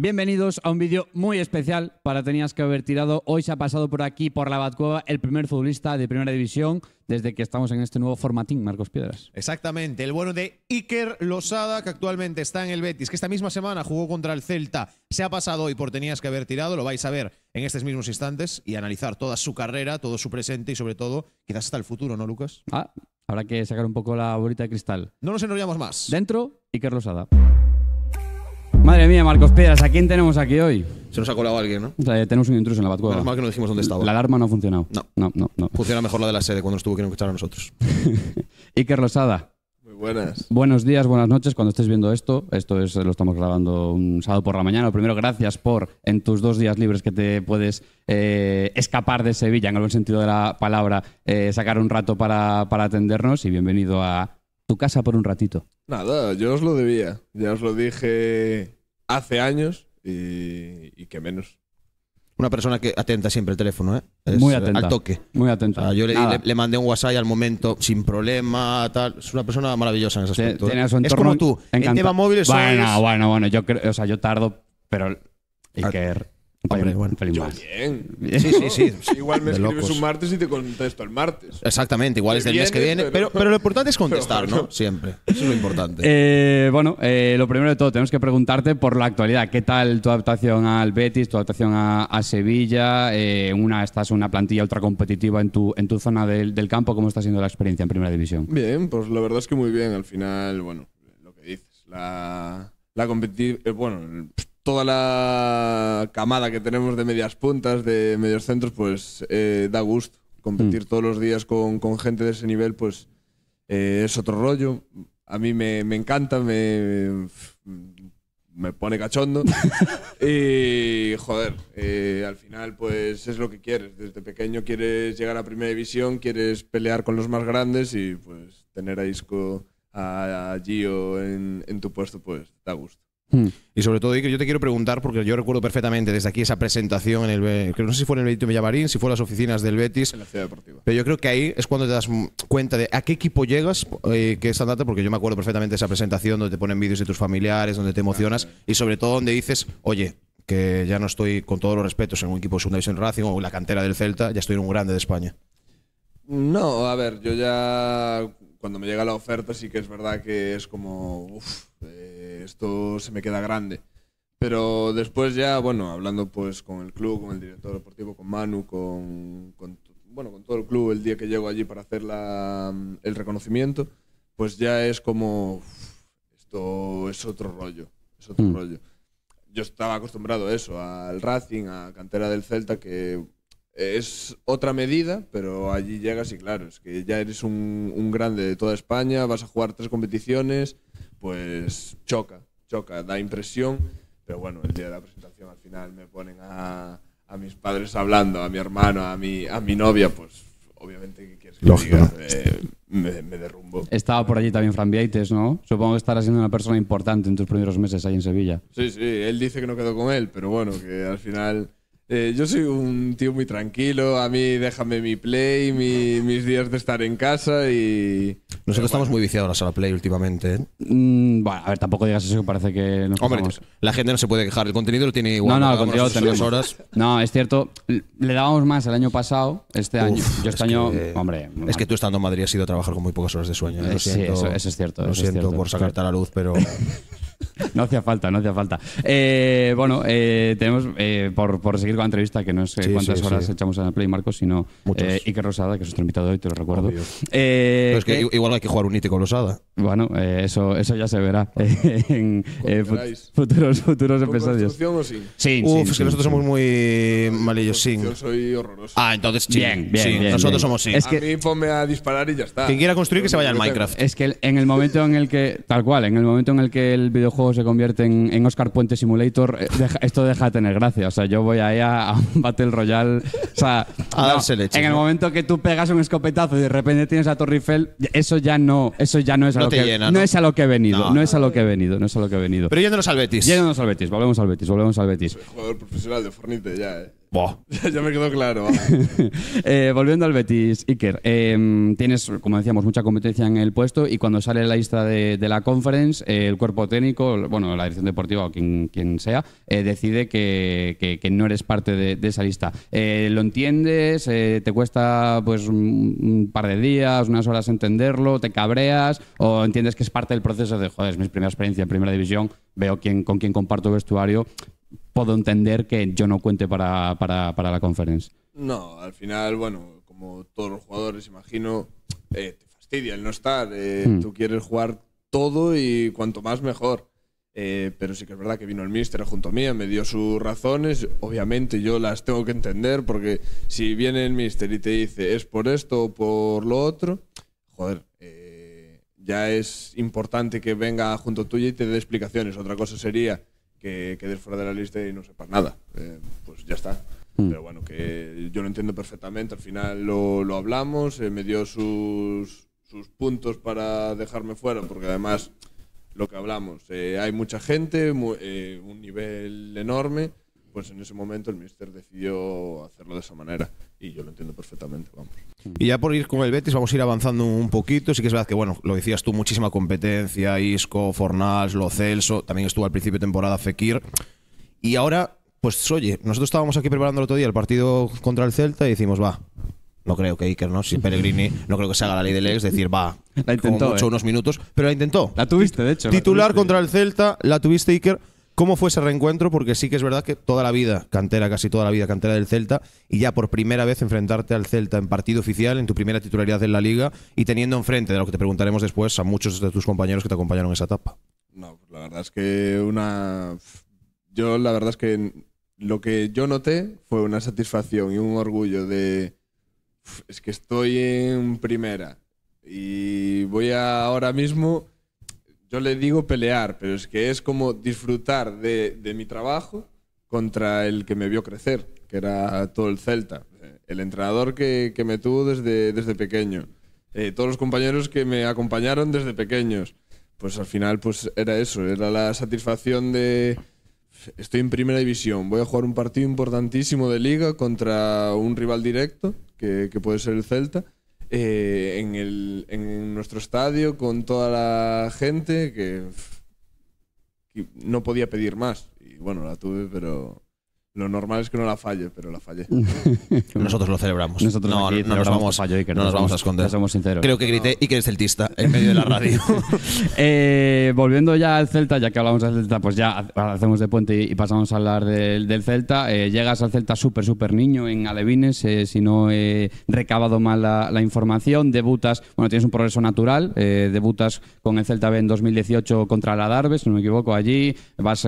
Bienvenidos a un vídeo muy especial para Tenías que haber tirado. Hoy se ha pasado por aquí, por la Batcueva, el primer futbolista de Primera División desde que estamos en este nuevo formatín, Marcos Piedras. Exactamente, el bueno de Iker Losada, que actualmente está en el Betis, que esta misma semana jugó contra el Celta. Se ha pasado hoy por Tenías que haber tirado, lo vais a ver en estos mismos instantes y analizar toda su carrera, todo su presente y sobre todo quizás hasta el futuro, ¿no, Lucas? Ah, habrá que sacar un poco la bolita de cristal. No nos enrollamos más. Dentro, Iker Losada. Madre mía, Marcos Piedras, ¿a quién tenemos aquí hoy? Se nos ha colado alguien, ¿no? O sea, tenemos un intruso en la batcueva. que no dijimos dónde estaba. La alarma no ha funcionado. No. No, no, Funciona mejor la de la sede cuando estuvo que que escuchar a nosotros. Iker Rosada. Muy buenas. Buenos días, buenas noches cuando estés viendo esto. Esto es lo estamos grabando un sábado por la mañana. primero, gracias por en tus dos días libres que te puedes eh, escapar de Sevilla, en el buen sentido de la palabra, eh, sacar un rato para, para atendernos y bienvenido a tu casa por un ratito. Nada, yo os lo debía. Ya os lo dije hace años y, que menos. Una persona que atenta siempre el teléfono, ¿eh? muy atenta. Al toque. Muy atenta. yo le, mandé un WhatsApp al momento, sin problema, tal. Es una persona maravillosa en ese aspecto. ¿eh? es como tú. En tema móvil Bueno, bueno, bueno. Yo, o sea, yo tardo, pero yo Bien. Sí, sí, sí. Igual me escribes un martes y te contesto el martes. Exactamente, igual es del mes que viene. Pero, pero, lo importante es contestar, ¿no? Siempre. Eso es lo importante. Eh, bueno, eh, lo primero de todo, tenemos que preguntarte por la actualidad. ¿Qué tal tu adaptación al Betis, tu adaptación a, Sevilla? Eh, una, estás una plantilla competitiva en tu, en tu zona del, campo. ¿Cómo está siendo la experiencia en Primera División? Bien, pues la verdad es que muy bien. Al final, bueno, lo que dices, la, la competitiva. bueno, toda la camada que tenemos de medias puntas, de medios centros, pues eh, da gusto. Competir mm. todos los días con, gente de ese nivel, pues eh, es otro rollo. A mí me, encanta, me, me pone cachondo. y, joder, eh, al final, pues es lo que quieres. Desde pequeño quieres llegar a Primera División, quieres pelear con los más grandes y, pues, tener a Isco, a, Gio en tu puesto, pues da gusto. Hmm. Y sobre todo, Iker, yo te quiero preguntar, porque yo recuerdo perfectamente desde aquí esa presentación en el. Que no sé si fue en el Benito Villamarín, si fue en las oficinas del Betis. En la Ciudad Deportiva. Pero yo creo que ahí es cuando te das cuenta de a qué equipo llegas, eh, que es tan data, porque yo me acuerdo perfectamente de esa presentación donde te ponen vídeos de tus familiares, donde te emocionas y sobre todo donde dices, oye, que ya no estoy, con todos los respetos, en un equipo de Segunda División Racing o en la cantera del Celta, ya estoy en un grande de España. No, a ver, yo ya. Cuando me llega la oferta, sí que es verdad que es como. Uf, eh, esto se me queda grande. Pero después ya, bueno, hablando pues con el club, con el director deportivo, con Manu, con, bueno, con todo el club el día que llego allí para hacer mm, el reconocimiento, pues ya es como, esto es otro rollo, otro mm. rollo. Yo estaba acostumbrado a eso, al Racing, a cantera del Celta, que es otra medida, pero allí llegas y claro, es que ya eres un, grande de toda España, vas a jugar tres competiciones, pues choca, choca, da impresión, pero bueno, el día de la presentación al final me ponen a, mis padres hablando, a mi hermano, a mi, a mi novia, pues obviamente que quieres que Diga, eh, me, derrumbo. Estaba por allí también Fran Vieites, ¿no? Supongo que estará siendo una persona importante en tus primeros meses ahí en Sevilla. Sí, sí, él dice que no quedó con él, pero bueno, que al final eh, yo soy un tío muy tranquilo, a mí déjame mi play, mis días de estar en casa y... Nosotros estamos muy viciados a la play últimamente. ¿eh? Mm, bueno, a ver, tampoco digas eso, que parece que nos Hombre, la gente no se puede quejar, el contenido lo tiene igual. No, no, el contenido lo Horas. No, es cierto, le dábamos más el año pasado, este año. Yo este año, hombre... Es que tú estando en Madrid has ido a trabajar con muy pocas horas de sueño. ¿eh? lo eh, siento, sí, eso, es cierto. Lo siento por sacarte a la luz, pero... no hacía falta, no hacía falta. Eh, bueno, eh, tenemos, eh, por, por, seguir con la entrevista, que no sé cuántas horas echamos en el Play, Marco sino Iker Rosada, que es nuestro invitado hoy, te lo recuerdo. Pero es que igual hay que jugar un con Rosada. Bueno, eso, eso ya se verá en futuros, futuros episodios. sí o sin? Sin, es que nosotros somos muy malillos, sí Yo soy horroroso. Ah, entonces Bien, bien, Nosotros somos sin. a mí ponme a disparar y ya está. Quien quiera construir que se vaya al Minecraft. Es que en el momento en el que, tal cual, en el momento en el que el videojuego se convierte en, Oscar Puente Simulator, eh, esto deja de tener gracia. O sea, yo voy ahí a, un Battle Royale. O sea, En el momento que tú pegas un escopetazo y de repente tienes a Torre Eiffel, eso ya no, eso ya no es a, lo, que, es a lo que he venido. No, es a lo que he venido, no es a lo que he venido. Pero yéndonos al Betis. Yéndonos al Betis, volvemos al Betis, volvemos al Betis. jugador profesional de Fornite ya, eh ya me quedó claro. Eh, volviendo al Betis, Iker, em, tienes, como decíamos, mucha competencia en el puesto y cuando sale la lista de, la conference, eh, el cuerpo técnico, bueno, la dirección deportiva o quien, quien sea, eh, decide que, no eres parte de, esa lista. ¿Lo entiendes? ¿Te cuesta pues un, par de días, unas horas entenderlo? ¿Te cabreas? ¿O entiendes que es parte del proceso de, joder, es mi primera experiencia en primera división, veo quién, con quién comparto vestuario puedo entender que yo no cuente para, para, para la conferencia. No, al final, bueno, como todos los jugadores, imagino, eh, te fastidia el no estar. Eh, mm. Tú quieres jugar todo y cuanto más mejor. Eh, pero sí que es verdad que vino el míster junto a mí, me dio sus razones. Obviamente yo las tengo que entender porque si viene el míster y te dice es por esto o por lo otro, joder, ya es importante que venga junto tuyo y te dé explicaciones. Otra cosa sería que quede fuera de la lista y no sepas nada. Eh, pues ya está. Mm. Pero bueno, que yo lo entiendo perfectamente. Al final lo, lo hablamos, eh, me dio sus, sus, puntos para dejarme fuera, porque además lo que hablamos, eh, hay mucha gente, mu eh, un nivel enorme pues en ese momento el míster decidió hacerlo de esa manera. Y yo lo entiendo perfectamente, vamos. Y ya por ir con el Betis, vamos a ir avanzando un poquito. Sí que es verdad que, bueno, lo decías tú, muchísima competencia, Isco, Fornals, Lo Celso, también estuvo al principio de temporada Fekir. Y ahora, pues oye, nosotros estábamos aquí preparando el otro día el partido contra el Celta y decimos, va, no creo que Iker, ¿no? Si Pellegrini, no creo que se haga la ley del ex, decir, va, la intentó, ¿eh? unos minutos, pero la intentó. La tuviste, de hecho. Titular contra el Celta, la tuviste Iker. ¿Cómo fue ese reencuentro? Porque sí que es verdad que toda la vida, cantera, casi toda la vida, cantera del Celta, y ya por primera vez enfrentarte al Celta en partido oficial, en tu primera titularidad en la liga, y teniendo enfrente, de lo que te preguntaremos después, a muchos de tus compañeros que te acompañaron en esa etapa. No, la verdad es que una. Yo, la verdad es que lo que yo noté fue una satisfacción y un orgullo de. Es que estoy en primera y voy ahora mismo yo le digo pelear, pero es que es como disfrutar de, mi trabajo contra el que me vio crecer, que era todo el Celta, eh, el entrenador que, me tuvo desde, desde pequeño, eh, todos los compañeros que me acompañaron desde pequeños. Pues al final pues era eso, era la satisfacción de estoy en primera división, voy a jugar un partido importantísimo de liga contra un rival directo, que puede ser el Celta eh, en, el, en nuestro estadio con toda la gente que, que no podía pedir más. Y bueno, la tuve, pero lo normal es que no la falle, pero la falle Nosotros lo celebramos. Nosotros no, nos vamos, no nos vamos a esconder. somos sinceros. Creo que grité y que eres celtista en medio de la radio. Eh, volviendo ya al Celta, ya que hablamos del Celta, pues ya hacemos de puente y, pasamos a hablar del, Celta. Eh, llegas al Celta súper, súper niño en Alevines, eh, si no he recabado mal la, la, información. Debutas, bueno, tienes un progreso natural. debutas con el Celta B en 2018 contra la Darbe, si no me equivoco, allí. Vas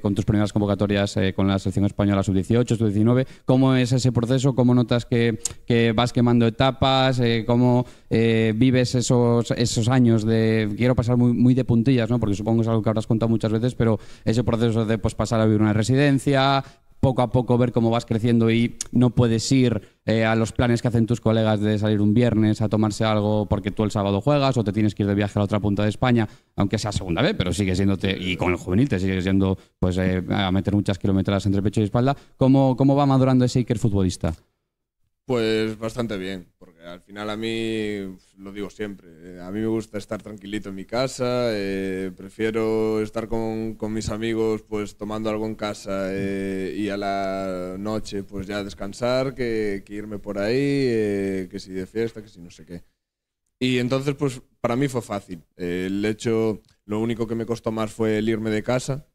con tus primeras convocatorias con la selección española a sub-18, su 19 cómo es ese proceso, cómo notas que, vas quemando etapas, eh, cómo eh, vives esos, esos años de, quiero pasar muy, de puntillas, ¿no? porque supongo que es algo que habrás contado muchas veces, pero ese proceso de pues, pasar a vivir una residencia, poco a poco ver cómo vas creciendo y no puedes ir eh, a los planes que hacen tus colegas de salir un viernes a tomarse algo porque tú el sábado juegas o te tienes que ir de viaje a la otra punta de España, aunque sea segunda vez, pero sigue siéndote, y con el juvenil te sigues yendo pues, eh, a meter muchas kilómetros entre pecho y espalda. ¿Cómo, cómo va madurando ese Iker futbolista? Pues bastante bien, eh, al final a mí, lo digo siempre, eh, a mí me gusta estar tranquilito en mi casa, eh, prefiero estar con, mis amigos pues tomando algo en casa y a la noche pues ya descansar, que, irme por ahí, que si de fiesta, que si no sé qué. Y entonces pues para mí fue fácil. el hecho, lo único que me costó más fue el irme de casa,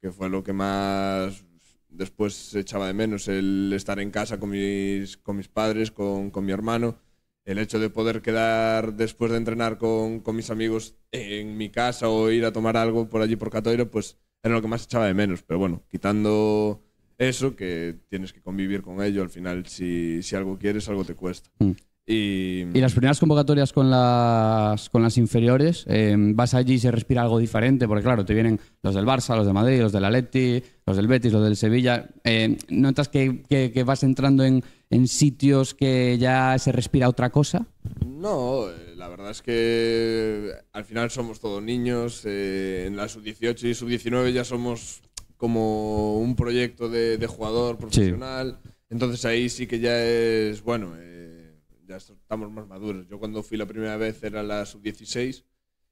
que fue lo que más después echaba de menos el estar en casa con mis, padres, con mi hermano el hecho de poder quedar después de entrenar con, mis amigos en mi casa o ir a tomar algo por allí por Catoiro, pues era lo que más echaba de menos. Pero bueno, quitando eso, que tienes que convivir con ello, al final si, si algo quieres, algo te cuesta. Mm. Y... las primeras convocatorias con las, con las inferiores, em, vas allí y se respira algo diferente, porque claro, te vienen los del Barça, los de Madrid, los del Atleti, los del Betis, los del Sevilla. Em, ¿Notas que, que, vas entrando en, en, sitios que ya se respira otra cosa? No, eh, la verdad es que al final somos todos niños, eh, en la sub-18 y sub-19 ya somos como un proyecto de, jugador profesional, entonces ahí sí que ya es, bueno eh, ya estamos más maduros. Yo cuando fui la primera vez era la sub-16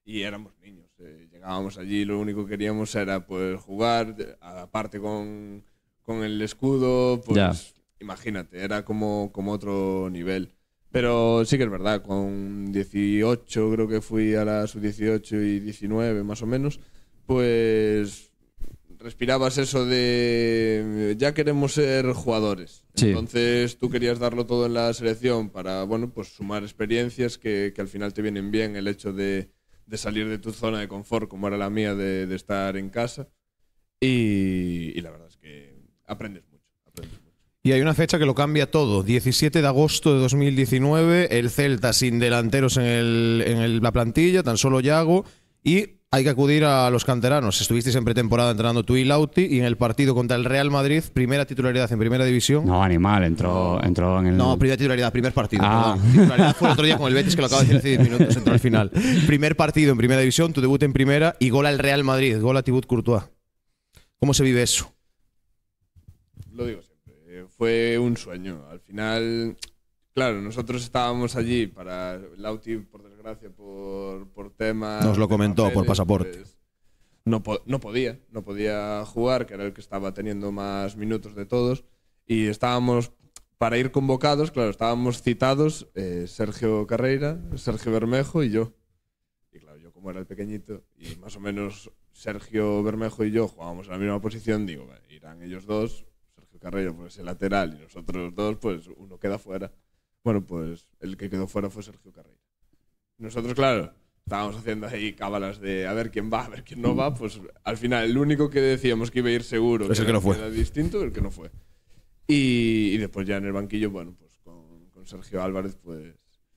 y éramos niños. Eh, llegábamos allí lo único que queríamos era pues jugar, aparte con, el escudo, pues imagínate, era como, como otro nivel. Pero sí que es verdad, con 18 creo que fui a la sub-18 y 19 más o menos, pues respirabas eso de ya queremos ser jugadores. Entonces tú querías darlo todo en la selección para, bueno, pues sumar experiencias que, al final te vienen bien el hecho de, salir de tu zona de confort, como era la mía, de, estar en casa. Y, la verdad es que aprendes mucho, Y hay una fecha que lo cambia todo. 17 de agosto de 2019, el Celta sin delanteros en, el, en la plantilla, tan solo Yago. Y hay que acudir a los canteranos. Estuvisteis en pretemporada entrenando tú y Lauti y en el partido contra el Real Madrid, primera titularidad en primera división. No, animal, entró, entró en el. No, primera titularidad, primer partido. Ah. Titularidad fue el otro día con el Betis que lo acabo de decir hace 10 minutos, entró al final. Primer partido en primera división, tu debut en primera y gol al Real Madrid, gol a Tibut Courtois. ¿Cómo se vive eso? Lo digo siempre, eh, fue un sueño. Al final, claro, nosotros estábamos allí para Lauti, por Gracias por, por Nos lo comentó por pasaporte. Pues, no, no podía, no podía jugar, que era el que estaba teniendo más minutos de todos. Y estábamos, para ir convocados, claro, estábamos citados eh, Sergio Carreira, Sergio Bermejo y yo. Y claro, yo como era el pequeñito, y más o menos Sergio Bermejo y yo jugábamos en la misma posición, digo, irán ellos dos, Sergio Carreira pues ese lateral y nosotros dos, pues uno queda fuera. Bueno, pues el que quedó fuera fue Sergio Carreira. Nosotros, claro, estábamos haciendo ahí cábalas de a ver quién va, a ver quién no va, pues al final el único que decíamos que iba a ir seguro es el que no fue. Era distinto, el que no fue. Y, después ya en el banquillo, bueno, pues con, Sergio Álvarez, pues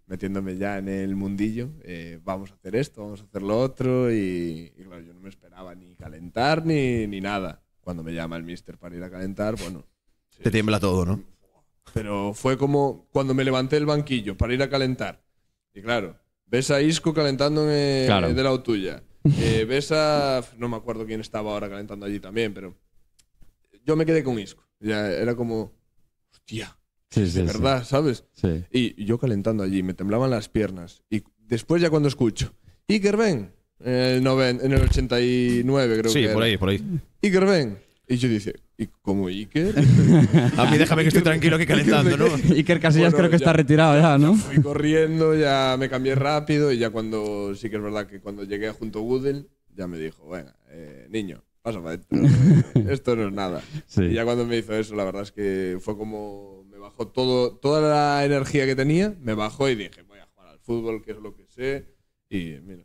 metiéndome ya en el mundillo, eh, vamos a hacer esto, vamos a hacer lo otro, y, claro, yo no me esperaba ni calentar ni, ni, nada. Cuando me llama el mister para ir a calentar, bueno... Te tiembla todo, ¿no? Pero fue como cuando me levanté del banquillo para ir a calentar. Y claro, Ves a Isco calentando en eh, de la Utulla. Eh, ves a. No me acuerdo quién estaba ahora calentando allí también, pero. Yo me quedé con Isco. Ya era como. Hostia. Sí, de verdad, ¿sabes? Y yo calentando allí, me temblaban las piernas. Y después, ya cuando escucho. Iker Ben. En el, 89, creo que. Sí, por ahí, por ahí. Iker Ben. Y yo dice, ¿y como Iker? A mí déjame que estoy tranquilo que calentando, ¿no? Iker Casillas creo que está retirado ya, ¿no? Fui corriendo, ya me cambié rápido y ya cuando, sí que es verdad que cuando llegué junto a Google, ya me dijo, bueno, eh, niño, pasa para esto, eh, esto no es nada. Y ya cuando me hizo eso, la verdad es que fue como, me bajó todo, toda la energía que tenía, me bajó y dije, voy a jugar al fútbol, que es lo que sé, y mira,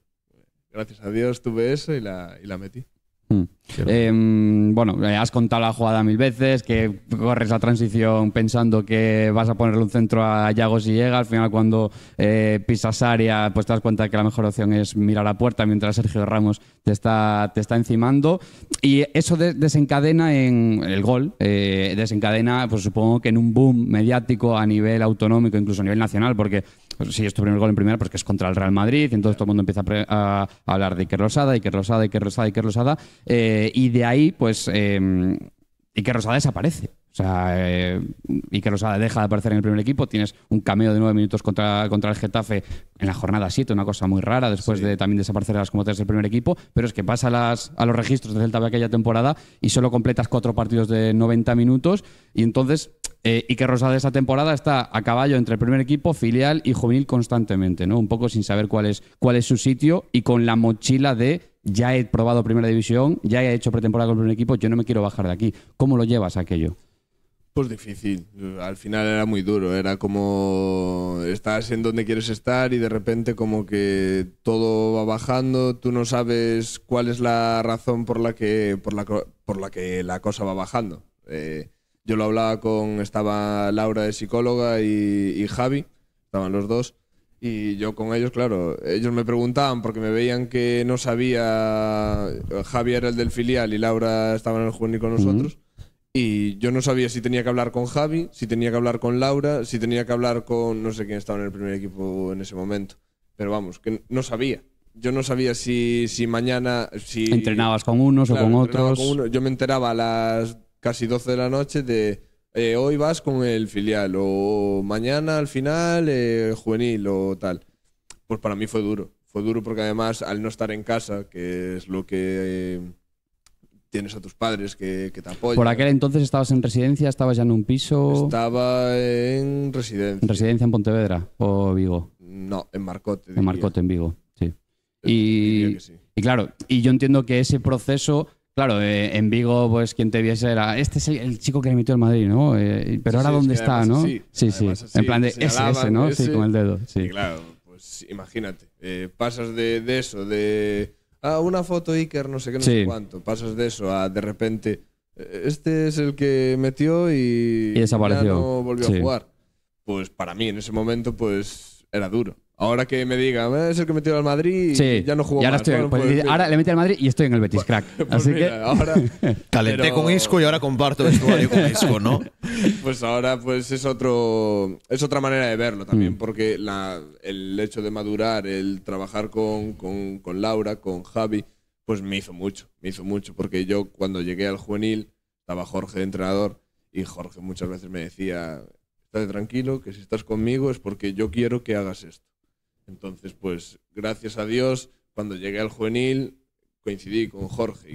gracias a Dios tuve eso y la, y la metí. Hmm. Eh, bueno, has contado la jugada mil veces, que corres la transición pensando que vas a ponerle un centro a Yago si llega. Al final, cuando eh, pisas área, pues te das cuenta que la mejor opción es mirar a la puerta mientras Sergio Ramos te está, te está encimando. Y eso desencadena en el gol, eh, desencadena, pues supongo que en un boom mediático a nivel autonómico, incluso a nivel nacional, porque pues, si es tu primer gol en primera, pues es contra el Real Madrid, y entonces todo el mundo empieza a, hablar de Iker Rosada, Iker Rosada, Iker Rosada, Iker Rosada, eh, y de ahí, pues, eh, Iker Rosada desaparece. O sea, eh, Iker Rosada deja de aparecer en el primer equipo, tienes un cameo de nueve minutos contra, contra el Getafe en la jornada 7, una cosa muy rara, después de también desaparecer a las comotas del primer equipo, pero es que pasa a, las, a los registros de Celta de aquella temporada y solo completas cuatro partidos de 90 minutos y entonces eh, Iker Rosada esa temporada está a caballo entre el primer equipo, filial y juvenil constantemente, ¿no? Un poco sin saber cuál es, cuál es su sitio y con la mochila de ya he probado primera división, ya he hecho pretemporada con el primer equipo, yo no me quiero bajar de aquí. ¿Cómo lo llevas aquello? Pues difícil, al final era muy duro, era como estás en donde quieres estar y de repente como que todo va bajando, tú no sabes cuál es la razón por la que, por la, que la cosa va bajando. Eh, yo lo hablaba con, estaba Laura de psicóloga y, Javi, estaban los dos, y yo con ellos, claro, ellos me preguntaban porque me veían que no sabía, Javi era el del filial y Laura estaba en el juvenil con nosotros. Y yo no sabía si tenía que hablar con Javi, si tenía que hablar con Laura, si tenía que hablar con no sé quién estaba en el primer equipo en ese momento. Pero vamos, que no sabía. Yo no sabía si, mañana. Si, Entrenabas con unos o con otros. Yo me enteraba a las casi 12 de la noche de. Eh, hoy vas con el filial, o mañana al final eh, juvenil, o tal. Pues para mí fue duro. Fue duro porque además al no estar en casa, que es lo que eh, tienes a tus padres que, te apoyan. ¿Por aquel entonces estabas en residencia? ¿Estabas ya en un piso? Estaba en residencia. ¿En residencia en Pontevedra o Vigo? No, en Marcote. En Marcote, en Vigo, sí. Y, claro, y yo entiendo que ese proceso... Claro, eh, en Vigo, pues quien te viese era. Este es el, chico que emitió el Madrid, ¿no? Eh, pero ahora, ¿dónde está, no? sí, sí. en plan de SS, ¿no? Pues sí, con el dedo. Sí. claro, pues imagínate. Eh, pasas de, eso, de ah, una foto Iker, no sé qué, no sé cuánto. Pasas de eso a de repente, eh, este es el que metió y, desapareció. no volvió a jugar. Pues para mí en ese momento pues era duro. Ahora que me diga, eh, es el que metió al Madrid y ya no juego ahora, pues, pues, ahora le metí al Madrid y estoy en el Betis, pues, crack. Así que. Calenté con Isco y ahora comparto vestuario con Isco, ¿no? Pues ahora pues es, otro, es otra manera de verlo también, mm. porque el hecho de madurar, el trabajar con, Laura, con Javi, pues me hizo mucho. Me hizo mucho, porque yo cuando llegué al juvenil estaba Jorge de entrenador y Jorge muchas veces me decía: estate tranquilo, que si estás conmigo es porque yo quiero que hagas esto entonces, pues gracias a Dios, cuando llegué al juvenil, coincidí con Jorge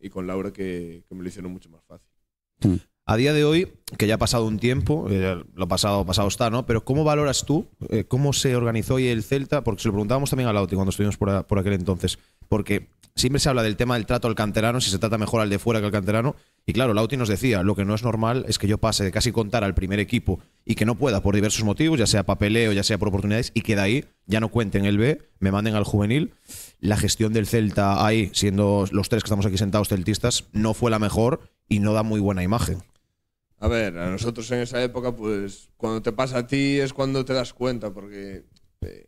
y con, Laura que, me lo hicieron mucho más fácil. Mm. A día de hoy, que ya ha pasado un tiempo, eh, lo pasado, pasado está, ¿no? Pero ¿cómo valoras tú eh, cómo se organizó hoy el Celta? Porque se lo preguntábamos también a Lauti cuando estuvimos por, por aquel entonces, porque siempre se habla del tema del trato al canterano, si se trata mejor al de fuera que al canterano, y claro, Lauti nos decía, lo que no es normal es que yo pase de casi contar al primer equipo y que no pueda por diversos motivos, ya sea papeleo, ya sea por oportunidades, y que de ahí ya no cuenten el B, me manden al juvenil. La gestión del Celta ahí, siendo los tres que estamos aquí sentados celtistas, no fue la mejor y no da muy buena imagen. A ver, a nosotros en esa época, pues cuando te pasa a ti es cuando te das cuenta, porque eh,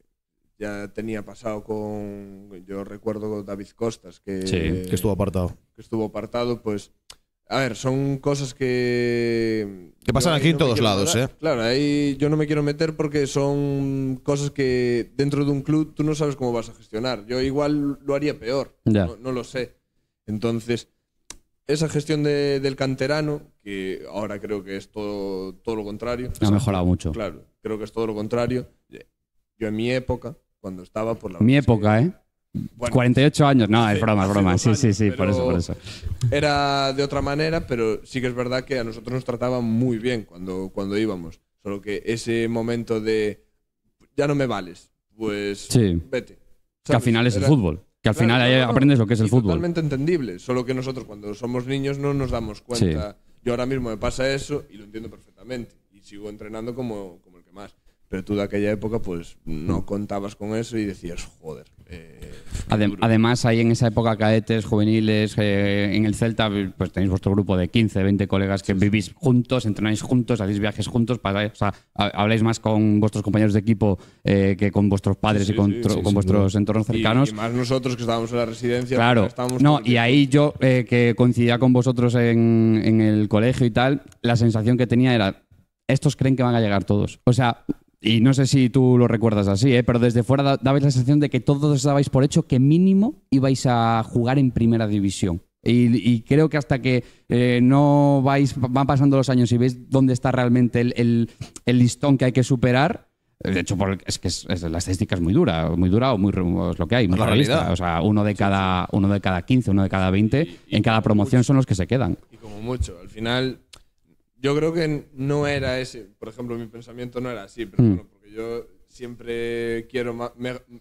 ya tenía pasado con, yo recuerdo con David Costas, que, que estuvo apartado. Que estuvo apartado, pues a ver, son cosas que... Que pasan aquí en todos lados, ¿eh? Claro, ahí yo no me quiero meter porque son cosas que dentro de un club tú no sabes cómo vas a gestionar. Yo igual lo haría peor, ya, no, lo sé. Entonces, esa gestión del canterano, que ahora creo que es todo, todo lo contrario. Ha mejorado mucho. Claro, creo que es todo lo contrario. Yo en mi época, cuando estaba por la... Mi época, ¿eh? 48 años, no, es broma, es broma. Sí, sí, sí, por eso, por eso. Era de otra manera, pero sí que es verdad que a nosotros nos trataban muy bien cuando, cuando íbamos. Solo que ese momento de ya no me vales, pues vete. Que al final es el fútbol. Que al final ahí aprendes lo que es el fútbol. Totalmente entendible. Solo que nosotros cuando somos niños no nos damos cuenta. Yo ahora mismo me pasa eso y lo entiendo perfectamente. Y sigo entrenando como, como el que más. Pero tú de aquella época, pues no contabas con eso y decías, joder. Eh, además, ahí en esa época, cadetes, juveniles, eh, en el Celta, pues tenéis vuestro grupo de 15, 20 colegas que vivís juntos, entrenáis juntos, hacéis viajes juntos, o habláis más con vuestros compañeros de equipo eh, que con vuestros padres y con, vuestros entornos cercanos. Y, más nosotros que estábamos en la residencia. Claro. Pues, no, y ahí yo, que coincidía con vosotros en el colegio y tal, la sensación que tenía era, estos creen que van a llegar todos. O sea, y no sé si tú lo recuerdas así, ¿eh? pero desde fuera dabais la sensación de que todos dabais por hecho que mínimo ibais a jugar en primera división. Y, creo que hasta que eh, no vais, van pasando los años y veis dónde está realmente el, listón que hay que superar, eh, de hecho, es que la estadística es muy dura, muy dura o muy es lo que hay, muy la realista. Realidad. O sea, uno de cada, uno de cada 15, uno de cada 20, en cada promoción son los que se quedan. Y como mucho, al final yo creo que no era ese, por ejemplo, mi pensamiento no era así, pero mm. porque yo siempre quiero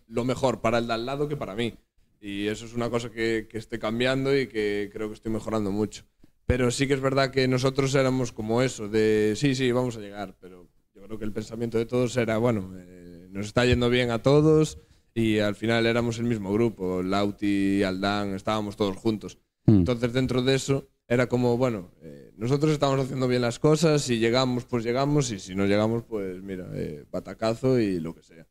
lo mejor para el de al lado que para mí. Y eso es una cosa que, esté cambiando y que creo que estoy mejorando mucho. Pero sí que es verdad que nosotros éramos como eso, de sí, sí, vamos a llegar, pero yo creo que el pensamiento de todos era, bueno, eh, nos está yendo bien a todos y al final éramos el mismo grupo, Lauti, Aldán, estábamos todos juntos. Mm. Entonces dentro de eso era como, bueno, eh, nosotros estamos haciendo bien las cosas, si llegamos, pues llegamos, y si no llegamos, pues mira, eh, batacazo y lo que sea.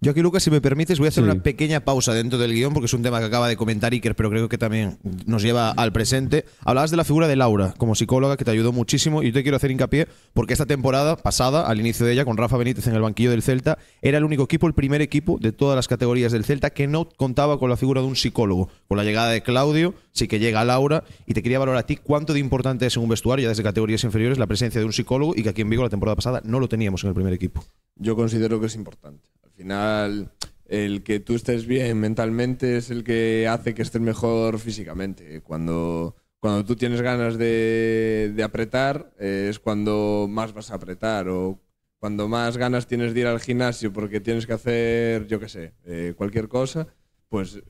Yo aquí, Lucas, si me permites, voy a hacer una pequeña pausa dentro del guión porque es un tema que acaba de comentar Iker, pero creo que también nos lleva al presente. Hablabas de la figura de Laura como psicóloga que te ayudó muchísimo y yo te quiero hacer hincapié porque esta temporada pasada, al inicio de ella, con Rafa Benítez en el banquillo del Celta, era el único equipo, el primer equipo de todas las categorías del Celta que no contaba con la figura de un psicólogo. Con la llegada de Claudio, sí que llega Laura y te quería valorar a ti cuánto de importante es en un vestuario, ya desde categorías inferiores, la presencia de un psicólogo y que aquí en Vigo la temporada pasada no lo teníamos en el primer equipo. Yo considero que es importante. Al final, el que tú estés bien mentalmente es el que hace que estés mejor físicamente. Cuando, cuando tú tienes ganas de, apretar, eh, es cuando más vas a apretar o cuando más ganas tienes de ir al gimnasio porque tienes que hacer, yo qué sé, eh, cualquier cosa, pues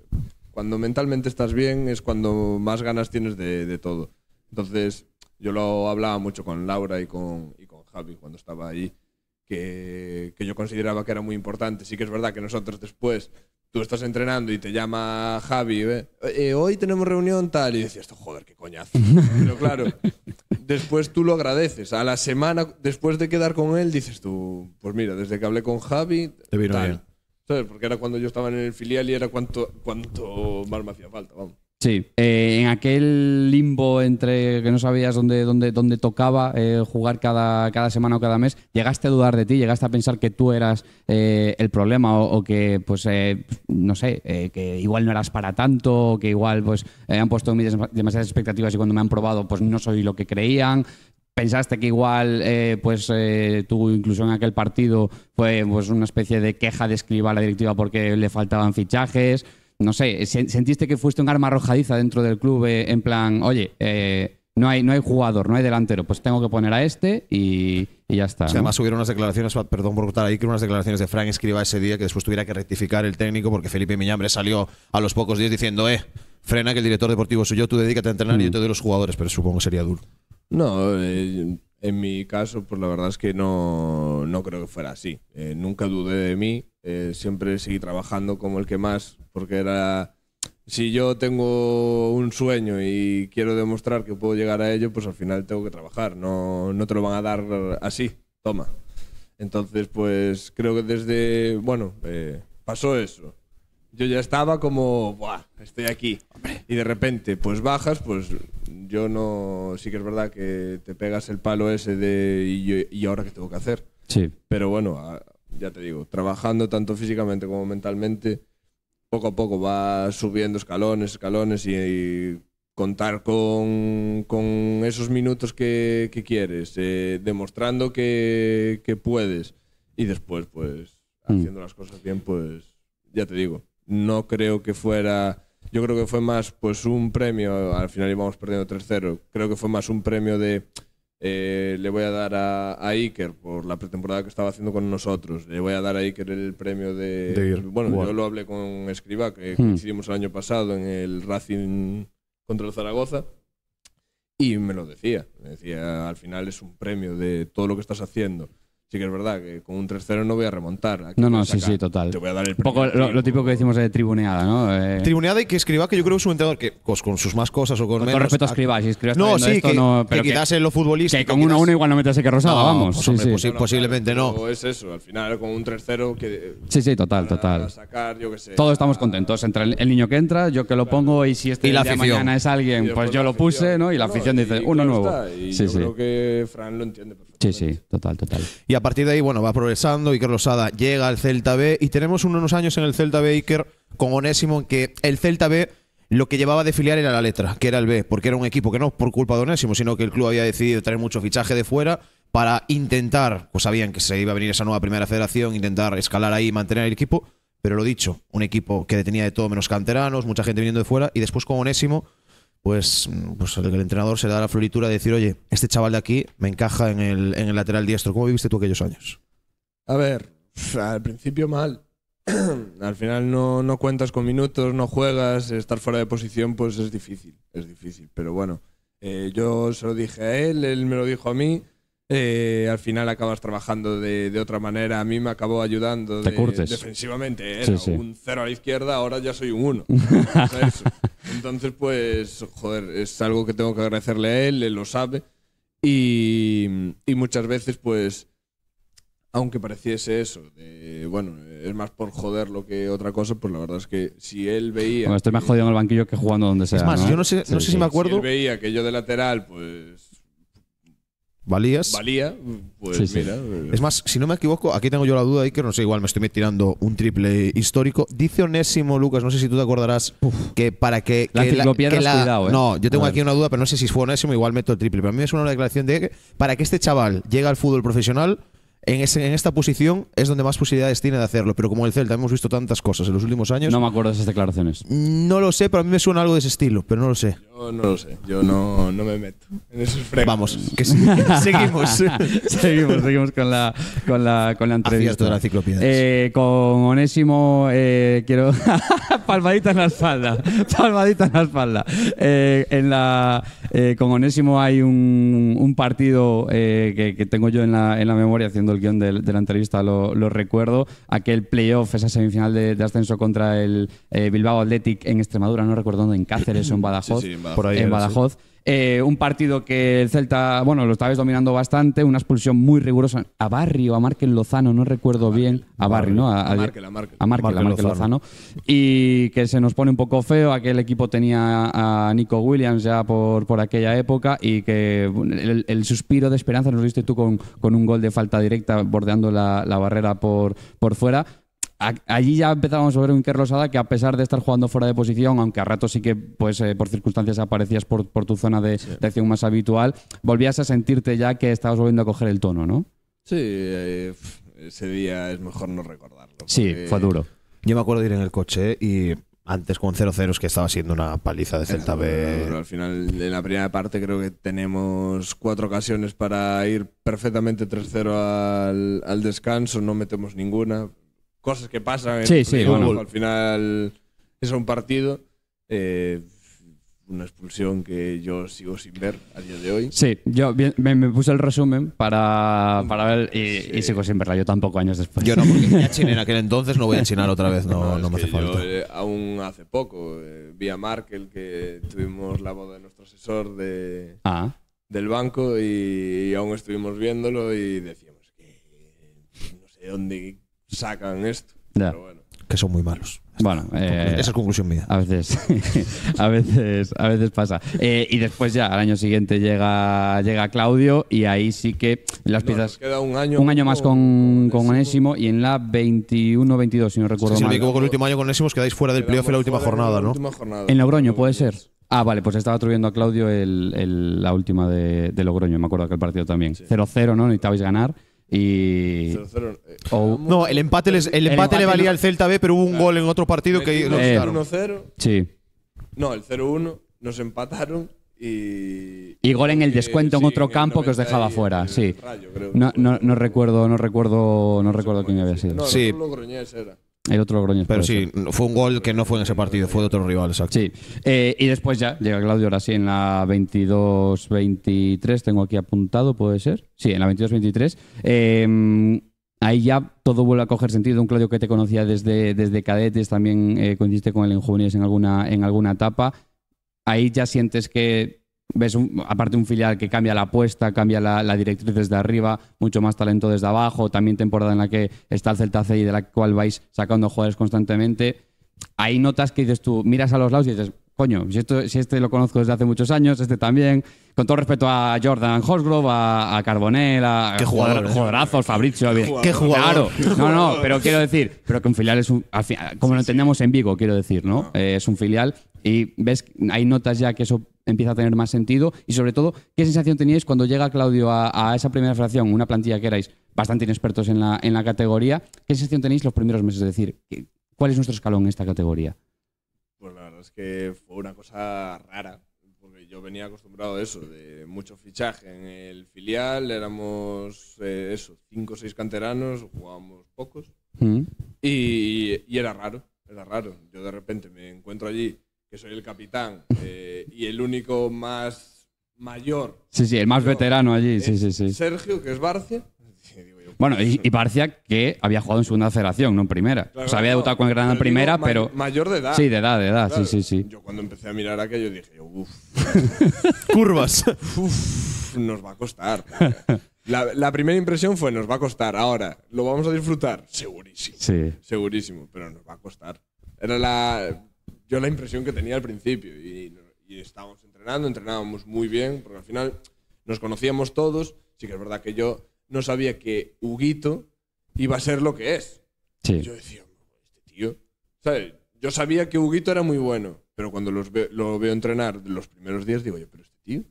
cuando mentalmente estás bien es cuando más ganas tienes de, de todo. Entonces, yo lo hablaba mucho con Laura y con, y con Javi cuando estaba ahí, que, yo consideraba que era muy importante. Sí que es verdad que nosotros después tú estás entrenando y te llama Javi, eh, hoy tenemos reunión tal, y decías, joder, qué coñazo. Pero claro, después tú lo agradeces. A la semana, después de quedar con él, dices tú, pues mira, desde que hablé con Javi, Porque era cuando yo estaba en el filial y era cuanto, cuanto más me hacía falta, vamos. Sí, eh, en aquel limbo entre que no sabías dónde, dónde, dónde tocaba eh, jugar cada, cada semana o cada mes, llegaste a dudar de ti, llegaste a pensar que tú eras eh, el problema o, que, pues, no sé, que igual no eras para tanto, que igual pues, han puesto demasiadas expectativas y cuando me han probado pues no soy lo que creían pensaste que igual eh, pues eh, tu inclusión en aquel partido fue pues una especie de queja de escriba a la directiva porque le faltaban fichajes no sé, ¿sentiste que fuiste un arma arrojadiza dentro del club eh, en plan, oye, eh, no, hay, no hay jugador, no hay delantero, pues tengo que poner a este y, ya está. Además hubieron unas declaraciones, perdón por cortar ahí, que unas declaraciones de Frank Escriba ese día que después tuviera que rectificar el técnico porque Felipe Miñambre salió a los pocos días diciendo, eh, frena que el director deportivo soy yo, tú dedícate a entrenar y mm. yo te doy los jugadores, pero supongo que sería duro. No, eh, en mi caso, pues la verdad es que no, creo que fuera así. Eh, nunca dudé de mí, eh, siempre seguí trabajando como el que más, porque era... Si yo tengo un sueño y quiero demostrar que puedo llegar a ello, pues al final tengo que trabajar, no, te lo van a dar así, toma. Entonces, pues creo que desde, bueno, eh, pasó eso yo ya estaba como, Buah, estoy aquí. Y de repente, pues bajas, pues yo no, sí que es verdad que te pegas el palo ese de y, ahora qué tengo que hacer. Sí. Pero bueno, ah, ya te digo, trabajando tanto físicamente como mentalmente, poco a poco vas subiendo escalones, escalones y, contar con, con, esos minutos que, quieres, eh, demostrando que, puedes y después, pues, mm. haciendo las cosas bien, pues, ya te digo, no creo que fuera... Yo creo que fue más pues un premio, al final íbamos perdiendo 3-0, creo que fue más un premio de... Eh, le voy a dar a, Iker por la pretemporada que estaba haciendo con nosotros. Le voy a dar a Iker el premio de. bueno, yo lo hablé con Escriba, que hicimos hmm. el año pasado en el Racing contra el Zaragoza. Y me lo decía. Me decía, al final es un premio de todo lo que estás haciendo sí que es verdad que con un 3-0 no voy a remontar. Aquí no, no, pues sí, sí, total. Te voy a dar el poco lo, tipo típico que decimos de tribuneada, ¿no? Eh... Tribuneada y que escriba, que yo creo que es un entrenador que pues, con sus más cosas o con, menos. Con respeto a escriba, si escriba No, sí, esto, que, no, pero que, que, que lo futbolista. Que con 1-1 igual no metas que Rosado, vamos. Pues sí, hombre, sí. posiblemente no. Es eso, al final con un 3-0 que. Sí, sí, total, total. Sacar, yo sé, Todos estamos contentos. Entre el, niño que entra, yo que lo pongo y si este día mañana es alguien, pues yo lo puse, ¿no? Y la afición dice, uno nuevo. Sí, sí. Yo creo que Fran lo entiende perfectamente. Sí, sí, total, total. Y a partir de ahí, bueno, va progresando, Iker Losada llega al Celta B y tenemos unos años en el Celta B, Iker, con Onésimo, que el Celta B lo que llevaba de filial era la letra, que era el B, porque era un equipo que no por culpa de Onésimo, sino que el club había decidido traer mucho fichaje de fuera para intentar, pues sabían que se iba a venir esa nueva primera federación, intentar escalar ahí mantener el equipo, pero lo dicho, un equipo que tenía de todo menos canteranos, mucha gente viniendo de fuera, y después con Onésimo pues, pues el, entrenador se da la floritura de decir, oye, este chaval de aquí me encaja en el, lateral diestro. ¿Cómo viviste tú aquellos años? A ver, al principio mal. al final no, no cuentas con minutos, no juegas, estar fuera de posición pues es difícil, es difícil. Pero bueno, eh, yo se lo dije a él, él me lo dijo a mí. Eh, al final acabas trabajando de, otra manera. A mí me acabó ayudando de, defensivamente. ¿eh? Era un cero a la izquierda, ahora ya soy un uno. Entonces, pues, joder, es algo que tengo que agradecerle a él, él lo sabe. Y, muchas veces, pues, aunque pareciese eso, bueno, es más por joder lo que otra cosa, pues la verdad es que si él veía... estoy más jodido el banquillo que jugando donde sea. Es más, yo no sé, si me acuerdo... veía que yo de lateral, pues Valías. Valía. Pues eh. Es más, si no me equivoco, aquí tengo yo la duda, que no sé, igual me estoy tirando un triple histórico. Dice Onésimo, Lucas, no sé si tú te acordarás, que para que. que no, ¿eh? no, yo tengo aquí una duda, pero no sé si fue Onésimo, igual meto el triple. Pero a mí me suena una declaración de que para que este chaval llegue al fútbol profesional. En, en esta posición es donde más posibilidades tiene de hacerlo, pero como el Celta hemos visto tantas cosas en los últimos años. No me acuerdo de esas declaraciones. No lo sé, pero a mí me suena algo de ese estilo, pero no lo sé. No, lo sé, yo no, me meto en esos Vamos, seguimos. seguimos, seguimos con la, con la, con la entrevista. De la eh, con Onésimo eh, quiero... palmadita en la espalda, palmadita en la espalda. Eh, en la, con Onésimo hay un, un partido que, tengo yo en la, en la, memoria haciendo el guión de, la entrevista, lo, recuerdo, aquel playoff, esa semifinal de, ascenso contra el Bilbao Athletic en Extremadura, no recuerdo en Cáceres o en en Badajoz en Badajoz. Eh, un partido que el Celta, bueno, lo estabais dominando bastante, una expulsión muy rigurosa a Barrio, a Marquez Lozano, no recuerdo bien. a Barrio, ¿no? A, a, a a Lozano. Y que se nos pone un poco feo, aquel equipo tenía a Nico Williams ya por, por aquella época y que el, suspiro de esperanza nos diste tú con, un gol de falta directa bordeando la, barrera por, por fuera allí ya empezábamos a ver un Carlos rosada que a pesar de estar jugando fuera de posición, aunque a ratos sí que pues eh, por circunstancias aparecías por, tu zona de, acción más habitual, volvías a sentirte ya que estabas volviendo a coger el tono, ¿no? Sí, eh, ese día es mejor no recordarlo. Sí, fue duro. Yo me acuerdo de ir en el coche y antes con 0-0 que estaba siendo una paliza de Celta al final, de la primera parte creo que tenemos cuatro ocasiones para ir perfectamente 3-0 al descanso, no metemos ninguna cosas que pasan en el fútbol. Al final es un partido. Eh, una expulsión que yo sigo sin ver a día de hoy. Sí, yo me, puse el resumen para, para ver y, sigo sin verla, yo tampoco años después. Yo no, porque ya chiné en aquel entonces, no voy a chinar otra vez, no, me hace falta. Eh, aún hace poco eh, vi a Markel que tuvimos la boda de nuestro asesor de, ah. del banco y, y, aún estuvimos viéndolo y decíamos que no sé dónde sacan esto. Que son muy malos. Bueno, esa es eh, conclusión mía. A veces, a veces, a veces pasa. Eh, y después ya, al año siguiente llega, llega Claudio y ahí sí que las piezas. un año, un año más con, con Onésimo y en la 21-22, si no recuerdo mal. Si me equivoco, el último año con Onésimo os quedáis fuera del playoff en la última jornada, ¿no? en Logroño, puede ser. Ah, vale, pues estaba atribuyendo a Claudio el, la última de, de, Logroño, me acuerdo que el partido también. 0-0, ¿no? Necesitabais ganar. Y... Eh, no, el empate, empate le valía al Celta B, pero hubo un gol en otro partido que nos 1-0. Sí. No, el 0-1 nos empataron y, y gol en el eh, descuento en otro campo que os dejaba fuera, sí. no, recuerdo, no recuerdo, no, recuerdo quién había sido. No, sí. era hay otro Pero sí, fue un gol que no fue en ese partido, fue de otro rival, exacto. Sí, eh, y después ya llega Claudio, ahora sí, en la 22-23, tengo aquí apuntado, ¿puede ser? Sí, en la 22-23. Em, ahí ya todo vuelve a coger sentido. Un Claudio que te conocía desde, desde cadetes, también eh, coincidiste con el en en alguna, en alguna etapa. Ahí ya sientes que ves aparte un filial que cambia la apuesta, cambia la, directriz desde arriba, mucho más talento desde abajo, también temporada en la que está el Celta C y de la cual vais sacando jugadores constantemente. hay notas que dices tú, miras a los lados y dices, coño, si, este lo conozco desde hace muchos años, este también, con todo respeto a Jordan Hosgrove, a, Carbonell, a ¿Qué jugador, eh? ¿Qué, jugador? Claro, no, no, pero quiero decir, pero que un filial es un, como lo entendemos en Vigo, quiero decir, ¿no? Ah. Eh, es un filial y ves, hay notas ya que eso empieza a tener más sentido y sobre todo, ¿qué sensación teníais cuando llega Claudio a, esa primera fracción, una plantilla que erais bastante inexpertos en la, en la categoría? ¿Qué sensación tenéis los primeros meses? Es decir, ¿cuál es nuestro escalón en esta categoría? es que fue una cosa rara, porque yo venía acostumbrado a eso, de mucho fichaje en el filial, éramos eh, eso, cinco o seis canteranos, jugábamos pocos, mm. y, era raro, era raro. Yo de repente me encuentro allí, que soy el capitán, eh, y el único más mayor. Sí, sí, el más veterano allí, sí, sí, sí. Sergio, que es Barcia, bueno, y, y, parecía que había jugado en segunda federación, no en primera. o sea, había debutado con con Granada en primera, pero. Mayor de edad. Sí, de edad, de edad, sí, sí, sí. Yo cuando empecé a mirar aquello dije, uff. Curvas. uff, nos va a costar. La, primera impresión fue, nos va a costar. Ahora, ¿lo vamos a disfrutar? Segurísimo. Sí. Segurísimo, pero nos va a costar. Era la, yo la impresión que tenía al principio. Y, y estábamos entrenando, entrenábamos muy bien, porque al final nos conocíamos todos. Sí que es verdad que yo no sabía que Huguito iba a ser lo que es. Yo decía, este tío. Yo sabía que Huguito era muy bueno, pero cuando lo veo entrenar los primeros días, digo, yo, pero este tío.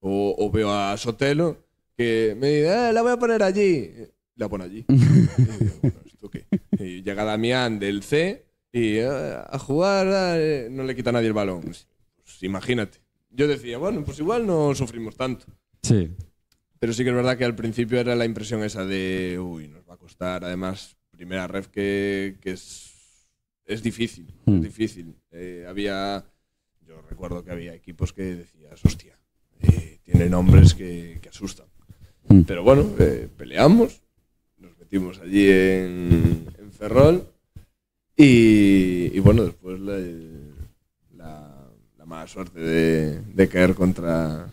O, veo a Sotelo que me dice, ah, la voy a poner allí. La pone allí. llega Damián del C y ah, a jugar ah, eh", no le quita nadie el balón. Pues imagínate. Yo decía, bueno, pues igual no sufrimos tanto. Sí. Pero sí que es verdad que al principio era la impresión esa de, uy, nos va a costar. Además, primera ref que, es, difícil, hmm. difícil. Eh, había, yo recuerdo que había equipos que decías, hostia, eh, tiene nombres que, asustan. Hmm. Pero bueno, eh, peleamos, nos metimos allí en, en Ferrol y, bueno, después la, mala suerte de caer contra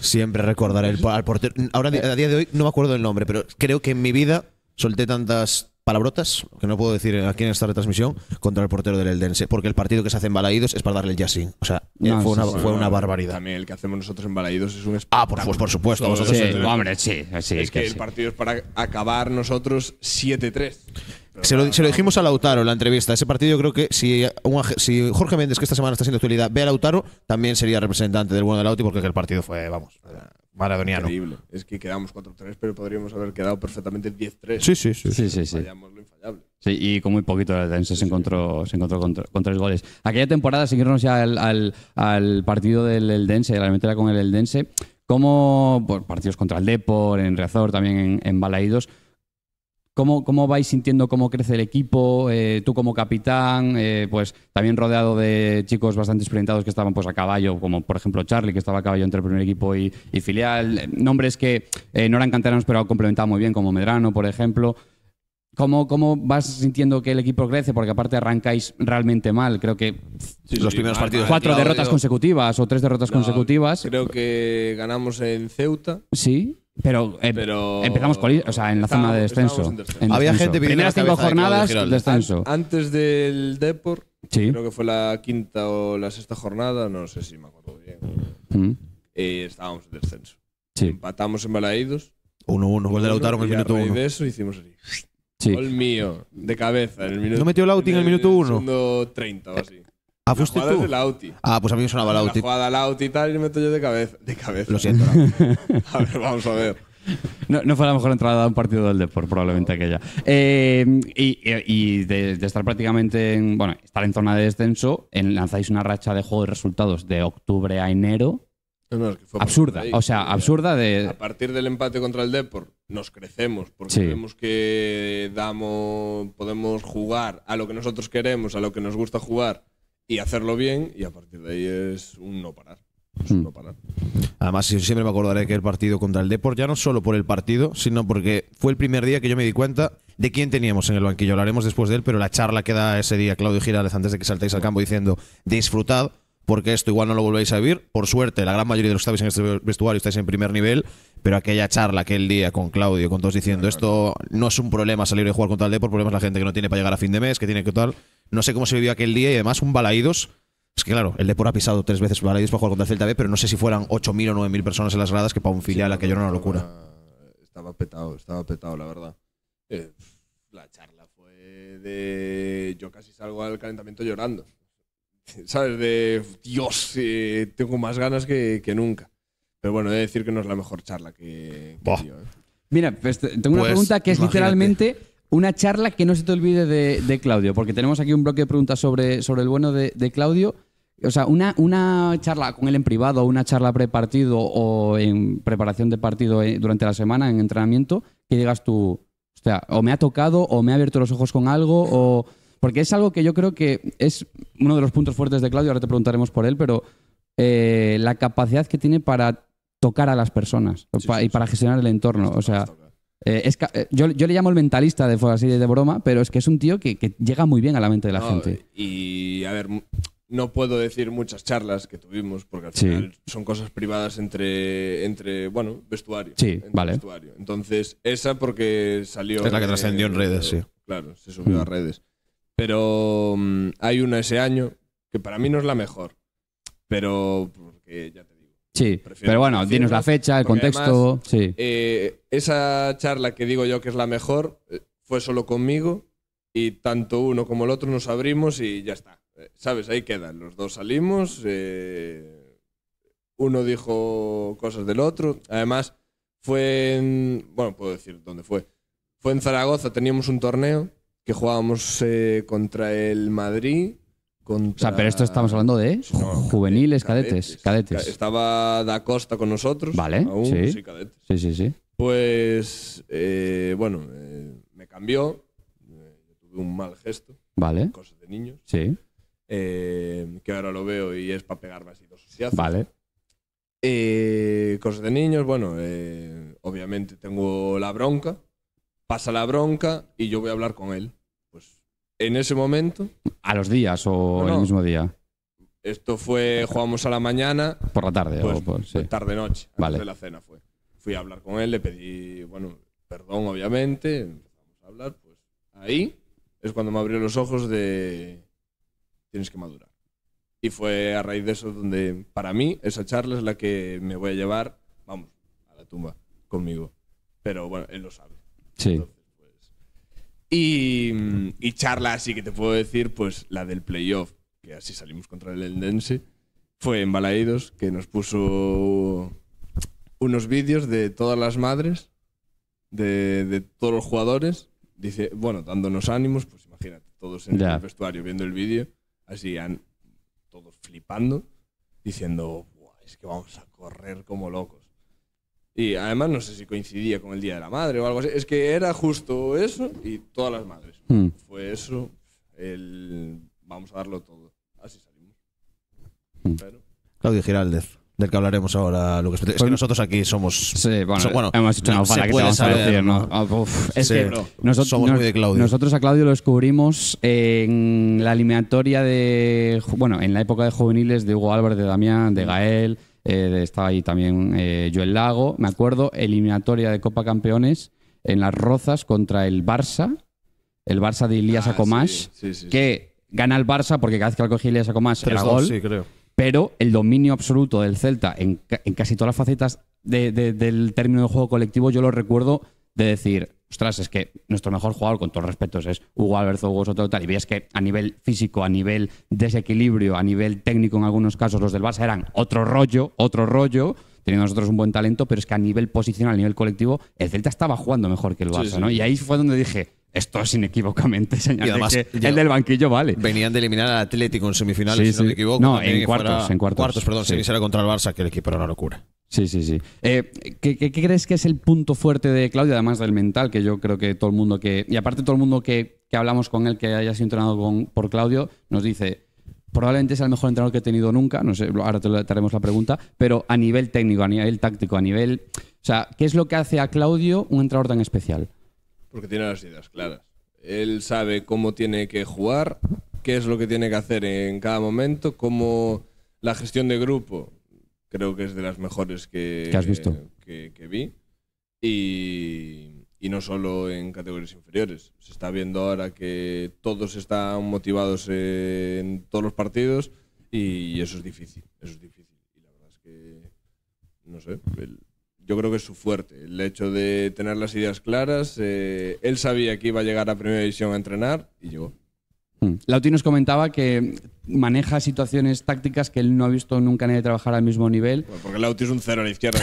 Siempre recordaré al portero. Ahora, a día de hoy, no me acuerdo el nombre, pero creo que en mi vida solté tantas palabrotas, que no puedo decir aquí en esta retransmisión, contra el portero del Eldense, porque el partido que se hace en Balaídos es para darle el jazzing. O sea, eh, fue, una, barbaridad. También el que hacemos nosotros en Balaídos es un espectáculo. Ah, por, pues, por supuesto. Vosotros sí, hombre, sí, Es que, que el partido es para acabar nosotros 7-3. Se lo, dijimos a Lautaro en la entrevista. Ese partido, yo creo que si, si Jorge Méndez, que esta semana está siendo actualidad, ve a Lautaro, también sería representante del bueno de Lauti, porque el partido fue, vamos, maradoniano. Es que quedamos 4-3, pero podríamos haber quedado perfectamente 10-3. Sí, sí, sí. sí, sí, Sí, y con muy poquito El defensa se encontró, se encontró con, tres goles. Aquella temporada, seguirnos ya al, al, partido del Eldense, la era con el Eldense, como partidos contra el Depor, en Reazor, también en, en Balaídos. ¿Cómo, vais sintiendo cómo crece el equipo? Eh, tú como capitán, eh, pues también rodeado de chicos bastante experimentados que estaban pues a caballo, como por ejemplo Charlie, que estaba a caballo entre el primer equipo y, filial. Eh, nombres que no eran canteranos, pero complementaban muy bien, como Medrano, por ejemplo. ¿Cómo, ¿Cómo, vas sintiendo que el equipo crece? Porque aparte arrancáis realmente mal. Creo que los primeros partidos. Cuatro derrotas consecutivas o tres derrotas consecutivas. Creo que ganamos en Ceuta. Sí. Pero, eh, Pero- empezamos o sea, en la zona de descenso. Había descenso. gente Primeras la cinco de jornadas, descenso. Antes del Depor, Sí. creo que fue la quinta o la sexta jornada, no sé si me acuerdo bien. eh, estábamos en descenso. Sí, Empatamos en Balaídos. 1-1, gol de Lautaro en el y minuto 1. de eso hicimos así. sí. Gol mío, de cabeza, en el minuto. metió Lauti en el minuto 1? segundo 30 o así. Ah, Ah, pues a mí me sonaba La jugada y tal, y me meto yo de cabeza. De cabeza. Lo siento. a ver, vamos a ver. No, fue la mejor entrada a un partido del Deport, probablemente aquella. Eh, y, de, estar prácticamente en, bueno, estar en zona de descenso, en, lanzáis una racha de juego de resultados de octubre a enero. absurda, o sea, absurda de... A partir del empate contra el Deport nos crecemos, porque vemos que damos, podemos jugar a lo que nosotros queremos, a lo que nos gusta jugar, y hacerlo bien y a partir de ahí es un no parar. Es hmm. parar. Además, siempre me acordaré que el partido contra el Deport, ya no solo por el partido, sino porque fue el primer día que yo me di cuenta de quién teníamos en el banquillo. Hablaremos después de él, pero la charla que da ese día Claudio Girales antes de que saltéis al campo diciendo disfrutad, porque esto igual no lo volvéis a vivir. Por suerte, la gran mayoría de los que estáis en este vestuario estáis en primer nivel pero aquella charla aquel día con Claudio, con todos diciendo esto no es un problema salir y jugar contra el Depor, problema es la gente que no tiene para llegar a fin de mes, que tiene que tal. No sé cómo se vivió aquel día y además un balaídos. Es que claro, el Depor ha pisado tres veces balaídos para jugar contra el Celta B, pero no sé si fueran 8.000 o 9.000 personas en las gradas, que para un filial aquello era una locura. Estaba petado, estaba petado, la verdad. Eh, la charla fue de. Yo casi salgo al calentamiento llorando. ¿Sabes? De. Dios, eh, tengo más ganas que nunca. Pero bueno, he de decir que no es la mejor charla que, ¿eh? Mira, pues, tengo una pues, pregunta que es literalmente una charla que no se te olvide de, Claudio, porque tenemos aquí un bloque de preguntas sobre, sobre el bueno de, Claudio. O sea, una, una charla con él en privado, una charla pre-partido o en preparación de partido eh, durante la semana, en entrenamiento, que digas tú, o sea, o me ha tocado, o me ha abierto los ojos con algo, o. Porque es algo que yo creo que es uno de los puntos fuertes de Claudio, ahora te preguntaremos por él, pero eh, la capacidad que tiene para tocar a las personas y para gestionar el entorno. O sea, eh, eh, yo, le llamo el mentalista de así de broma, pero es que es un tío que, llega muy bien a la mente de la gente. Y a ver, no puedo decir muchas charlas que tuvimos, porque al final son cosas privadas entre, entre bueno, vestuario. Sí, vale. Entonces, esa porque salió... Es la que trascendió en redes, sí. Claro, se subió a mm. redes. Pero mm, hay una ese año que para mí no es la mejor, pero porque ya te Sí, pero bueno, tienes la fecha, el contexto. sí. Eh, esa charla que digo yo que es la mejor eh, fue solo conmigo y tanto uno como el otro nos abrimos y ya está. Eh, ¿Sabes? Ahí quedan. Los dos salimos, uno dijo cosas del otro. Además, fue en. Bueno, puedo decir dónde fue. Fue en Zaragoza, teníamos un torneo que jugábamos contra el Madrid o sea, pero esto estamos hablando de juveniles, cadetes, cadetes, Estaba Da Costa con nosotros. Vale, sí. Sí, sí. Sí, Pues, eh, bueno, eh, me cambió. Eh, tuve un mal gesto. Vale. Cosas de niños. Sí. que ahora lo veo y es para pegarme así dos Vale. cosas de niños, bueno, obviamente tengo la bronca. Pasa la bronca y yo voy a hablar con él en ese momento. A los días o el mismo día. Esto fue, jugamos a la mañana. Por la tarde, pues, por, pues tarde-noche. Vale. De la cena fue. Fui a hablar con él, le pedí, bueno, perdón, obviamente. Empezamos a hablar, pues ahí es cuando me abrió los ojos de tienes que madurar. Y fue a raíz de eso donde, para mí, esa charla es la que me voy a llevar, vamos, a la tumba conmigo. Pero bueno, él lo sabe. Sí. Y, charla así que te puedo decir, pues la del playoff, que así salimos contra el Eldense, fue en que nos puso unos vídeos de todas las madres, de, todos los jugadores, dice, bueno, dándonos ánimos, pues imagínate, todos en el vestuario viendo el vídeo, así han, todos flipando, diciendo, es que vamos a correr como locos. Y además no sé si coincidía con el Día de la Madre o algo así. Es que era justo eso y todas las madres. Hmm. Fue eso, el vamos a darlo todo. Así salimos. Hmm. Claudio Giraldez del que hablaremos ahora. es pues que nosotros aquí somos. bueno, hemos hecho una que vamos decir, ¿no? Ah, es que nosotros, de Claudio. Nosotros a Claudio lo descubrimos en la eliminatoria de. Bueno, en la época de juveniles de Hugo Álvarez, de Damián, de hmm. Gael. Eh, estaba ahí también eh, Joel Lago, me acuerdo, eliminatoria de Copa Campeones en las Rozas contra el Barça, el Barça de Ilias ah, que gana el Barça porque cada vez que lo coge Ilias Acomás era gol, pero el dominio absoluto del Celta en, casi todas las facetas del término de juego colectivo yo lo recuerdo de decir, ostras, es que nuestro mejor jugador, con todos respetos, es Hugo Alberto, Hugo Soto, tal, y veías que a nivel físico, a nivel desequilibrio, a nivel técnico en algunos casos, los del Barça eran otro rollo, otro rollo, teniendo nosotros un buen talento, pero es que a nivel posicional, a nivel colectivo, el Celta estaba jugando mejor que el Barça, ¿no? Y ahí fue donde dije, esto es inequívocamente señal el del banquillo vale. Venían de eliminar al Atlético en semifinales, si no me equivoco. No, en cuartos, en cuartos, perdón, sí. quisiera contra el Barça, que el equipo era una locura. Sí, sí, sí. Eh, ¿qué, crees que es el punto fuerte de Claudio, además del mental, que yo creo que todo el mundo que... Y aparte todo el mundo que, hablamos con él, que haya sido entrenado por Claudio, nos dice, probablemente es el mejor entrenador que he tenido nunca, no sé, ahora te, te haremos la pregunta, pero a nivel técnico, a nivel táctico, a nivel... O sea, ¿qué es lo que hace a Claudio un entrenador tan especial? Porque tiene las ideas claras. Él sabe cómo tiene que jugar, qué es lo que tiene que hacer en cada momento, cómo la gestión de grupo creo que es de las mejores que, visto? Que, vi. Y, no solo en categorías inferiores. Se está viendo ahora que todos están motivados en todos los partidos y eso es difícil, eso es difícil. Y la verdad es que, no sé, el, yo creo que es su fuerte. El hecho de tener las ideas claras. Eh, él sabía que iba a llegar a Primera División a entrenar y llegó. Mm. Lauti nos comentaba que maneja situaciones tácticas que él no ha visto nunca ni nadie trabajar al mismo nivel. porque Lauti es un cero a la izquierda.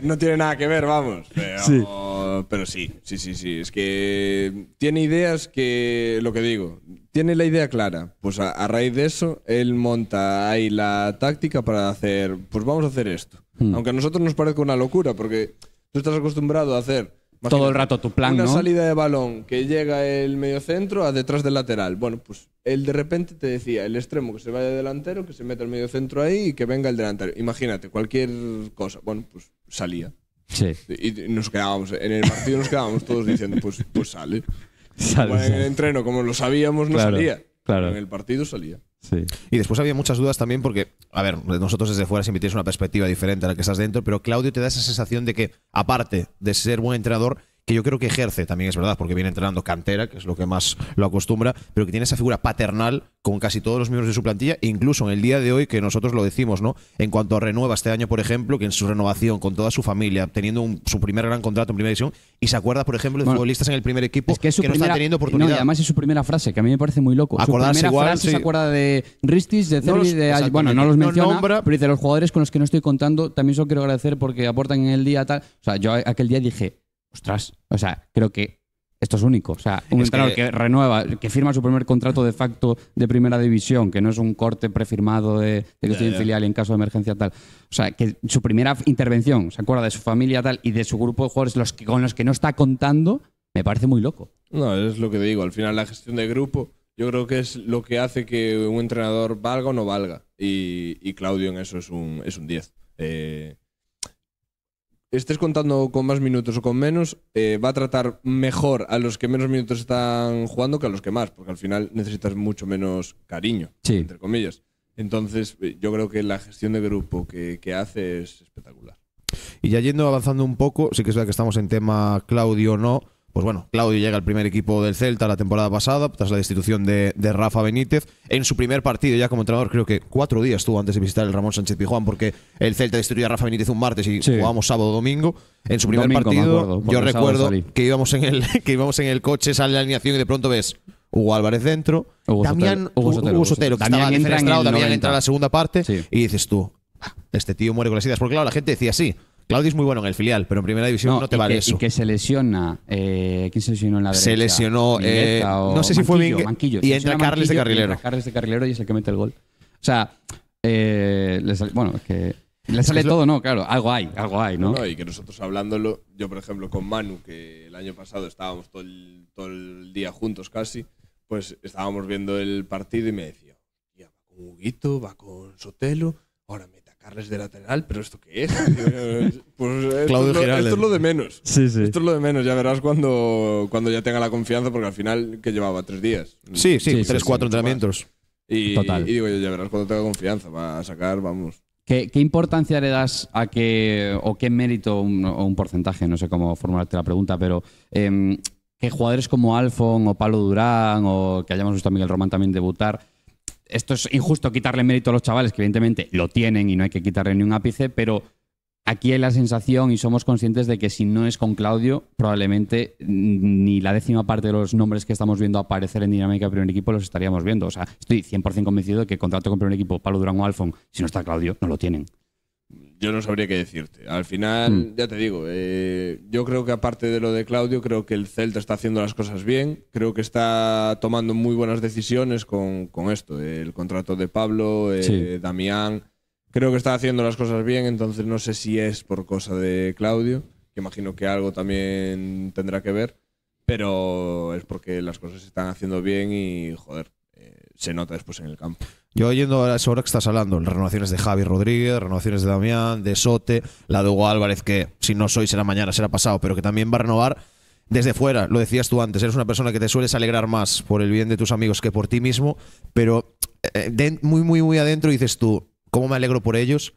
no tiene nada que ver, vamos. Pero sí. sí, sí, sí, Es que tiene ideas que, lo que digo, tiene la idea clara. Pues a, raíz de eso, él monta ahí la táctica para hacer, pues vamos a hacer esto. Mm. Aunque a nosotros nos parezca una locura, porque tú estás acostumbrado a hacer todo el rato tu plan, una salida de balón que llega el medio centro a detrás del lateral. Bueno, pues él de repente te decía, el extremo que se vaya delantero, que se meta el medio centro ahí y que venga el delantero. Imagínate, cualquier cosa. Bueno, pues salía. Sí. Y nos quedábamos, en el partido nos quedábamos todos diciendo, pues, pues sale. bueno, en el entreno, como lo sabíamos, no salía. Claro. En el partido salía. Sí. Y después había muchas dudas también porque, a ver, nosotros desde fuera siempre tienes una perspectiva diferente a la que estás dentro, pero Claudio te da esa sensación de que, aparte de ser buen entrenador, que yo creo que ejerce, también es verdad, porque viene entrenando cantera, que es lo que más lo acostumbra, pero que tiene esa figura paternal con casi todos los miembros de su plantilla, e incluso en el día de hoy, que nosotros lo decimos, ¿no? En cuanto a renueva este año, por ejemplo, que en su renovación con toda su familia, teniendo su primer gran contrato en primera división, y se acuerda, por ejemplo, de futbolistas en el primer equipo que, no están teniendo oportunidad. y además es su primera frase, que a mí me parece muy loco. su primera frase se acuerda de Ristis, de Cervi, de bueno, no los menciona, pero dice los jugadores con los que no estoy contando, también solo quiero agradecer porque aportan en el día tal. O sea, yo aquel día dije, ostras, o sea, creo que esto es único. O sea, un entrenador que... renueva, que firma su primer contrato de facto de primera división, que no es un corte prefirmado de, que estoy en filial en caso de emergencia tal. O sea, que su primera intervención se acuerda de su familia tal y de su grupo de jugadores los que, con los que no está contando, me parece muy loco. No, es lo que digo. Al final, la gestión de grupo, yo creo que es lo que hace que un entrenador valga o no valga. Y, Claudio en eso es un, es un 10. Eh, estés contando con más minutos o con menos, eh, va a tratar mejor a los que menos minutos están jugando que a los que más, porque al final necesitas mucho menos cariño, entre comillas. Entonces, eh, yo creo que la gestión de grupo que, que hace es espectacular. Y ya yendo avanzando un poco, sí que es verdad que estamos en tema Claudio no, pues bueno, Claudio llega al primer equipo del Celta la temporada pasada, tras la destitución de, Rafa Benítez. En su primer partido ya como entrenador, creo que cuatro días tuvo antes de visitar el Ramón Sánchez Pijuán, porque el Celta destituyó a Rafa Benítez un martes y jugábamos sábado domingo. En su primer partido, yo recuerdo que íbamos, en el, que íbamos en el coche, sale la alineación y de pronto ves Hugo Álvarez dentro, También Damián Hugo Sotero, que estaba entra en entra la segunda parte y dices tú, ah, este tío muere con las ideas. Porque claro, la gente decía así Claudio es muy bueno en el filial, pero en primera división no, te vale eso. Y que se lesiona. Eh, ¿Quién se lesionó en la derecha? Se lesionó. Eh, no sé si fue Manquillo. Y, entra Carles de carrilero. Carles de carrilero y es el que mete el gol. O sea, eh, le bueno, es que. Le sale todo, ¿no? Claro, algo hay, algo hay, ¿no? Y que nosotros hablándolo, yo por ejemplo con Manu, que el año pasado estábamos todo el, todo el día juntos casi, pues estábamos viendo el partido y me decía, ya va con Huguito, va con Sotelo, ahora me Carles de lateral, pero ¿esto qué es? pues esto, es lo, esto es lo de menos. Esto es lo de menos, ya verás cuando, cuando ya tenga la confianza, porque al final que llevaba tres días. Sí, sí, tres, cuatro entrenamientos. Y, Total. y digo, ya verás cuando tenga confianza, va a sacar, vamos. ¿Qué, importancia le das a que, o qué mérito, o un porcentaje, no sé cómo formularte la pregunta, pero em, que jugadores como Alfon o Pablo Durán o que hayamos visto a Miguel Román también debutar, esto es injusto quitarle mérito a los chavales, que evidentemente lo tienen y no hay que quitarle ni un ápice, pero aquí hay la sensación y somos conscientes de que si no es con Claudio, probablemente mm, ni la décima parte de los nombres que estamos viendo aparecer en dinámica primer equipo los estaríamos viendo. O sea, estoy 100% convencido de que contrato con primer equipo Pablo Durán o Alfon, si no está Claudio, no lo tienen yo no sabría qué decirte. Al final, mm. ya te digo, eh, yo creo que aparte de lo de Claudio, creo que el Celta está haciendo las cosas bien, creo que está tomando muy buenas decisiones con, con esto, el contrato de Pablo, eh, Damián, creo que está haciendo las cosas bien, entonces no sé si es por cosa de Claudio, que imagino que algo también tendrá que ver, pero es porque las cosas se están haciendo bien y, joder, eh, se nota después en el campo. Yo oyendo ahora hora que estás hablando, renovaciones de Javi Rodríguez, renovaciones de Damián, de Sote, la de Hugo Álvarez, que si no soy será mañana, será pasado, pero que también va a renovar desde fuera, lo decías tú antes, eres una persona que te sueles alegrar más por el bien de tus amigos que por ti mismo, pero eh, muy, muy, muy adentro dices tú, ¿cómo me alegro por ellos?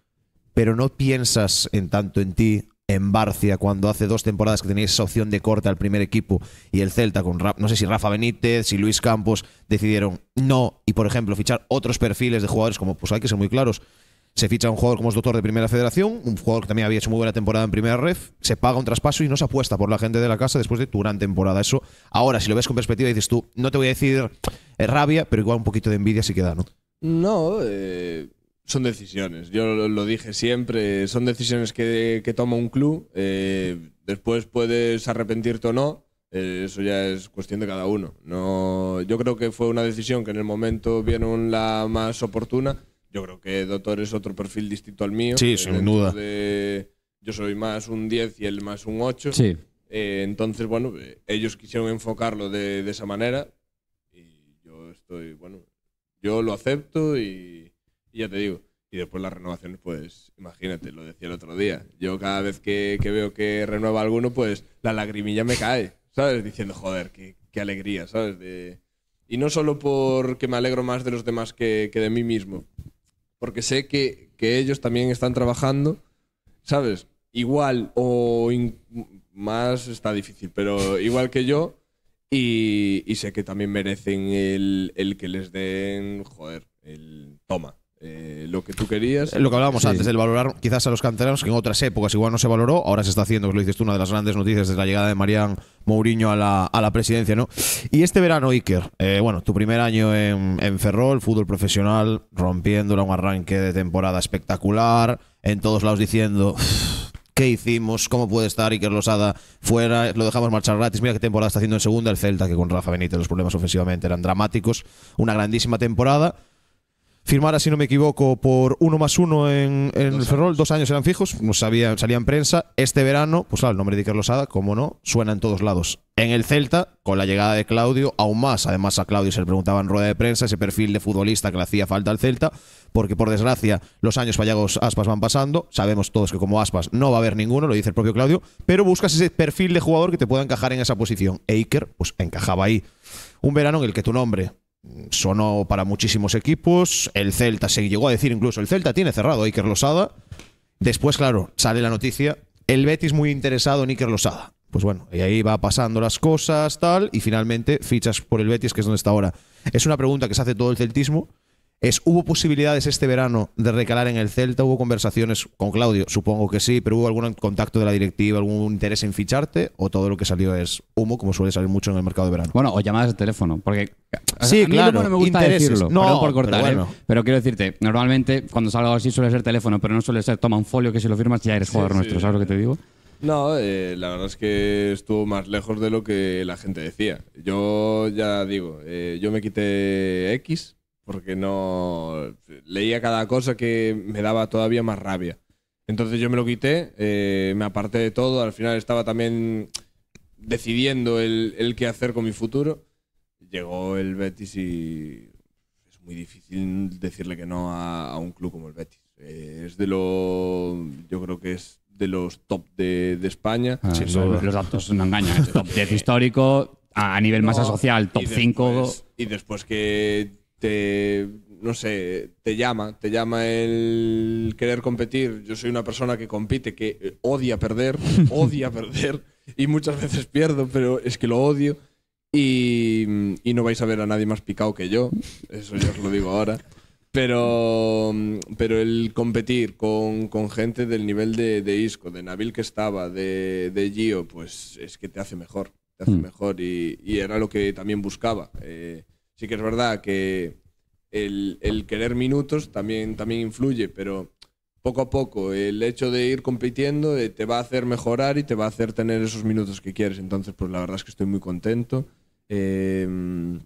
Pero no piensas en tanto en ti en Barcia, cuando hace dos temporadas que tenéis esa opción de corte al primer equipo y el Celta, con no sé si Rafa Benítez, si Luis Campos, decidieron no y, por ejemplo, fichar otros perfiles de jugadores, como pues hay que ser muy claros. Se ficha un jugador como es doctor de Primera Federación, un jugador que también había hecho muy buena temporada en Primera Ref, se paga un traspaso y no se apuesta por la gente de la casa después de tu gran temporada. Eso, ahora, si lo ves con perspectiva, dices tú, no te voy a decir eh, rabia, pero igual un poquito de envidia sí queda, ¿no? No, eh, son decisiones. Yo lo, dije siempre, son decisiones que, que toma un club. Eh, después puedes arrepentirte o no. Eh, eso ya es cuestión de cada uno. No, yo creo que fue una decisión que en el momento vieron la más oportuna. Yo creo que Doctor es otro perfil distinto al mío. Sí, sin duda. yo soy más un 10 y él más un 8. Sí. Eh, entonces, bueno, ellos quisieron enfocarlo de, de esa manera. Y yo estoy, bueno, yo lo acepto y y ya te digo, y después las renovaciones, pues imagínate, lo decía el otro día. Yo cada vez que, veo que renueva alguno, pues la lagrimilla me cae, ¿sabes? Diciendo, joder, qué, alegría, ¿sabes? Y no solo porque me alegro más de los demás que, de mí mismo, porque sé que, ellos también están trabajando, ¿sabes? Igual o más está difícil, pero igual que yo. Y, y sé que también merecen el, el que les den, joder, el toma, eh, lo que tú querías. Eh, lo que hablábamos antes, el valorar quizás a los canteranos, que en otras épocas igual no se valoró, ahora se está haciendo, lo dices tú, una de las grandes noticias desde la llegada de Marián Mourinho a la, presidencia, ¿no? Y este verano, Iker, eh, bueno, tu primer año en, en Ferrol, fútbol profesional, rompiéndola, un arranque de temporada espectacular, en todos lados diciendo. ¿Qué hicimos? ¿Cómo puede estar Iker Losada fuera? Lo dejamos marchar gratis. Mira qué temporada está haciendo en segunda el Celta, que con Rafa Benítez los problemas ofensivamente eran dramáticos. Una grandísima temporada firmar si no me equivoco, por uno más uno en, el Ferrol, dos años eran fijos, no salía en prensa. Este verano, pues al el nombre de Iker Losada, como no, suena en todos lados. En el Celta, con la llegada de Claudio, aún más. Además, a Claudio se le preguntaba en rueda de prensa ese perfil de futbolista que le hacía falta al Celta, porque por desgracia los años fallados Aspas van pasando. Sabemos todos que como Aspas no va a haber ninguno, lo dice el propio Claudio, pero buscas ese perfil de jugador que te pueda encajar en esa posición. E Iker, pues encajaba ahí. Un verano en el que tu nombre sonó para muchísimos equipos. El Celta se llegó a decir incluso, el Celta tiene cerrado a Iker Losada. Después, claro, sale la noticia, el Betis muy interesado en Iker Losada. Pues bueno, y ahí va pasando las cosas, tal, y finalmente fichas por el Betis, que es donde está ahora. Es una pregunta que se hace todo el celtismo ¿hubo posibilidades este verano de recalar en el Celta? ¿Hubo conversaciones con Claudio? Supongo que sí, pero ¿hubo algún contacto de la directiva, algún interés en ficharte? ¿O todo lo que salió es humo, como suele salir mucho en el mercado de verano? Bueno, o llamadas de teléfono, porque... Sí, claro, no me gusta no, por cortar, ¿eh? pero, quiero decirte, normalmente cuando salgo así suele ser teléfono, pero no suele ser toma un folio que si lo firmas ya eres jugador nuestro, ¿sabes lo que te digo? No, eh, la verdad es que estuvo más lejos de lo que la gente decía. Yo ya digo, eh, yo me quité X porque no leía cada cosa que me daba todavía más rabia. Entonces yo me lo quité, eh, me aparté de todo, al final estaba también decidiendo el, qué hacer con mi futuro. Llegó el Betis y es muy difícil decirle que no a, un club como el Betis. es de lo, yo creo que es de los top de, España. Ah, los, datos no engañan, top 10 histórico, a nivel más masa social, top 5. Y después que te, no sé, te llama, te llama el querer competir. Yo soy una persona que compite, que odia perder, odia perder y muchas veces pierdo, pero es que lo odio. Y, no vais a ver a nadie más picado que yo, eso ya os lo digo ahora. Pero, pero el competir con, gente del nivel de, de, Isco, de Nabil que estaba, de, de Gio, pues es que te hace mejor, te hace mm. mejor y, era lo que también buscaba. Eh, sí que es verdad que el, querer minutos también, también influye, pero poco a poco el hecho de ir compitiendo eh, te va a hacer mejorar y te va a hacer tener esos minutos que quieres. Entonces, pues la verdad es que estoy muy contento. Em,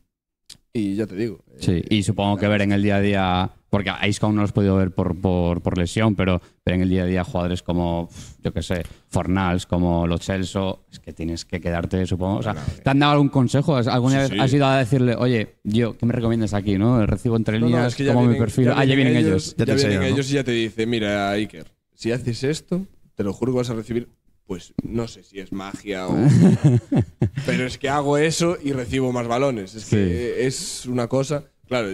y ya te digo. Eh, sí, y supongo que ver en el día a día, porque a Icecon no los he podido ver por, por, lesión, pero, pero en el día a día jugadores como, yo qué sé, Fornals, como los Celso, es que tienes que quedarte, supongo. O sea, eh. ¿te han dado algún consejo? ¿Alguna vez has ido a decirle, oye, yo, ¿qué me recomiendas aquí? ¿no? Recibo entre líneas, como mi perfil. ah, ya vienen ellos. Ya, vienen y ya te dice, mira, Iker, si haces esto, te lo juro que vas a recibir pues no sé si es magia o... pero es que hago eso y recibo más balones. Es que es una cosa... Claro,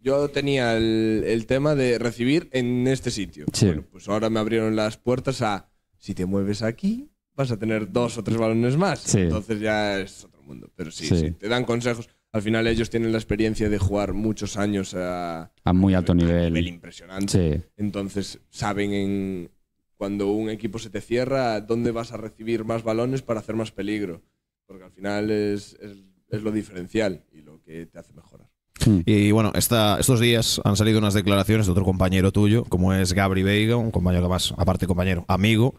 yo tenía el, tema de recibir en este sitio. Bueno, pues ahora me abrieron las puertas a, si te mueves aquí, vas a tener dos o tres balones más. Entonces ya es otro mundo. Pero sí, sí. te dan consejos. Al final ellos tienen la experiencia de jugar muchos años a, a muy alto nivel. A nivel impresionante. Entonces saben en, cuando un equipo se te cierra, dónde vas a recibir más balones para hacer más peligro. Porque al final es, es, lo diferencial y lo que te hace mejorar. Hmm. Y bueno, estos días han salido unas declaraciones de otro compañero tuyo, como es Gabri Veiga, un compañero más, aparte compañero, amigo.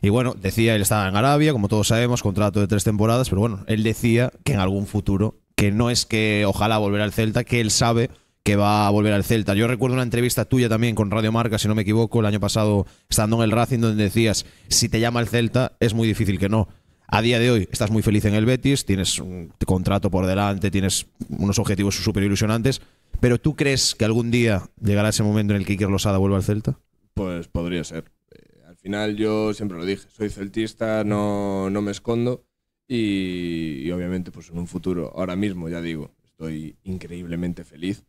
Y bueno, decía, él estaba en Arabia, como todos sabemos, contrato de tres temporadas, pero bueno, él decía que en algún futuro, que no es que ojalá volver al Celta, que él sabe que va a volver al Celta. Yo recuerdo una entrevista tuya también con Radio Marca, si no me equivoco, el año pasado, estando en el Racing, donde decías, si te llama el Celta, es muy difícil que no. A día de hoy estás muy feliz en el Betis, tienes un contrato por delante, tienes unos objetivos súper ilusionantes, pero ¿tú crees que algún día llegará ese momento en el que Iker Lozada vuelva al Celta? Pues podría ser. Eh, al final yo siempre lo dije, soy celtista, no, no me escondo y, y obviamente pues en un futuro, ahora mismo ya digo, estoy increíblemente feliz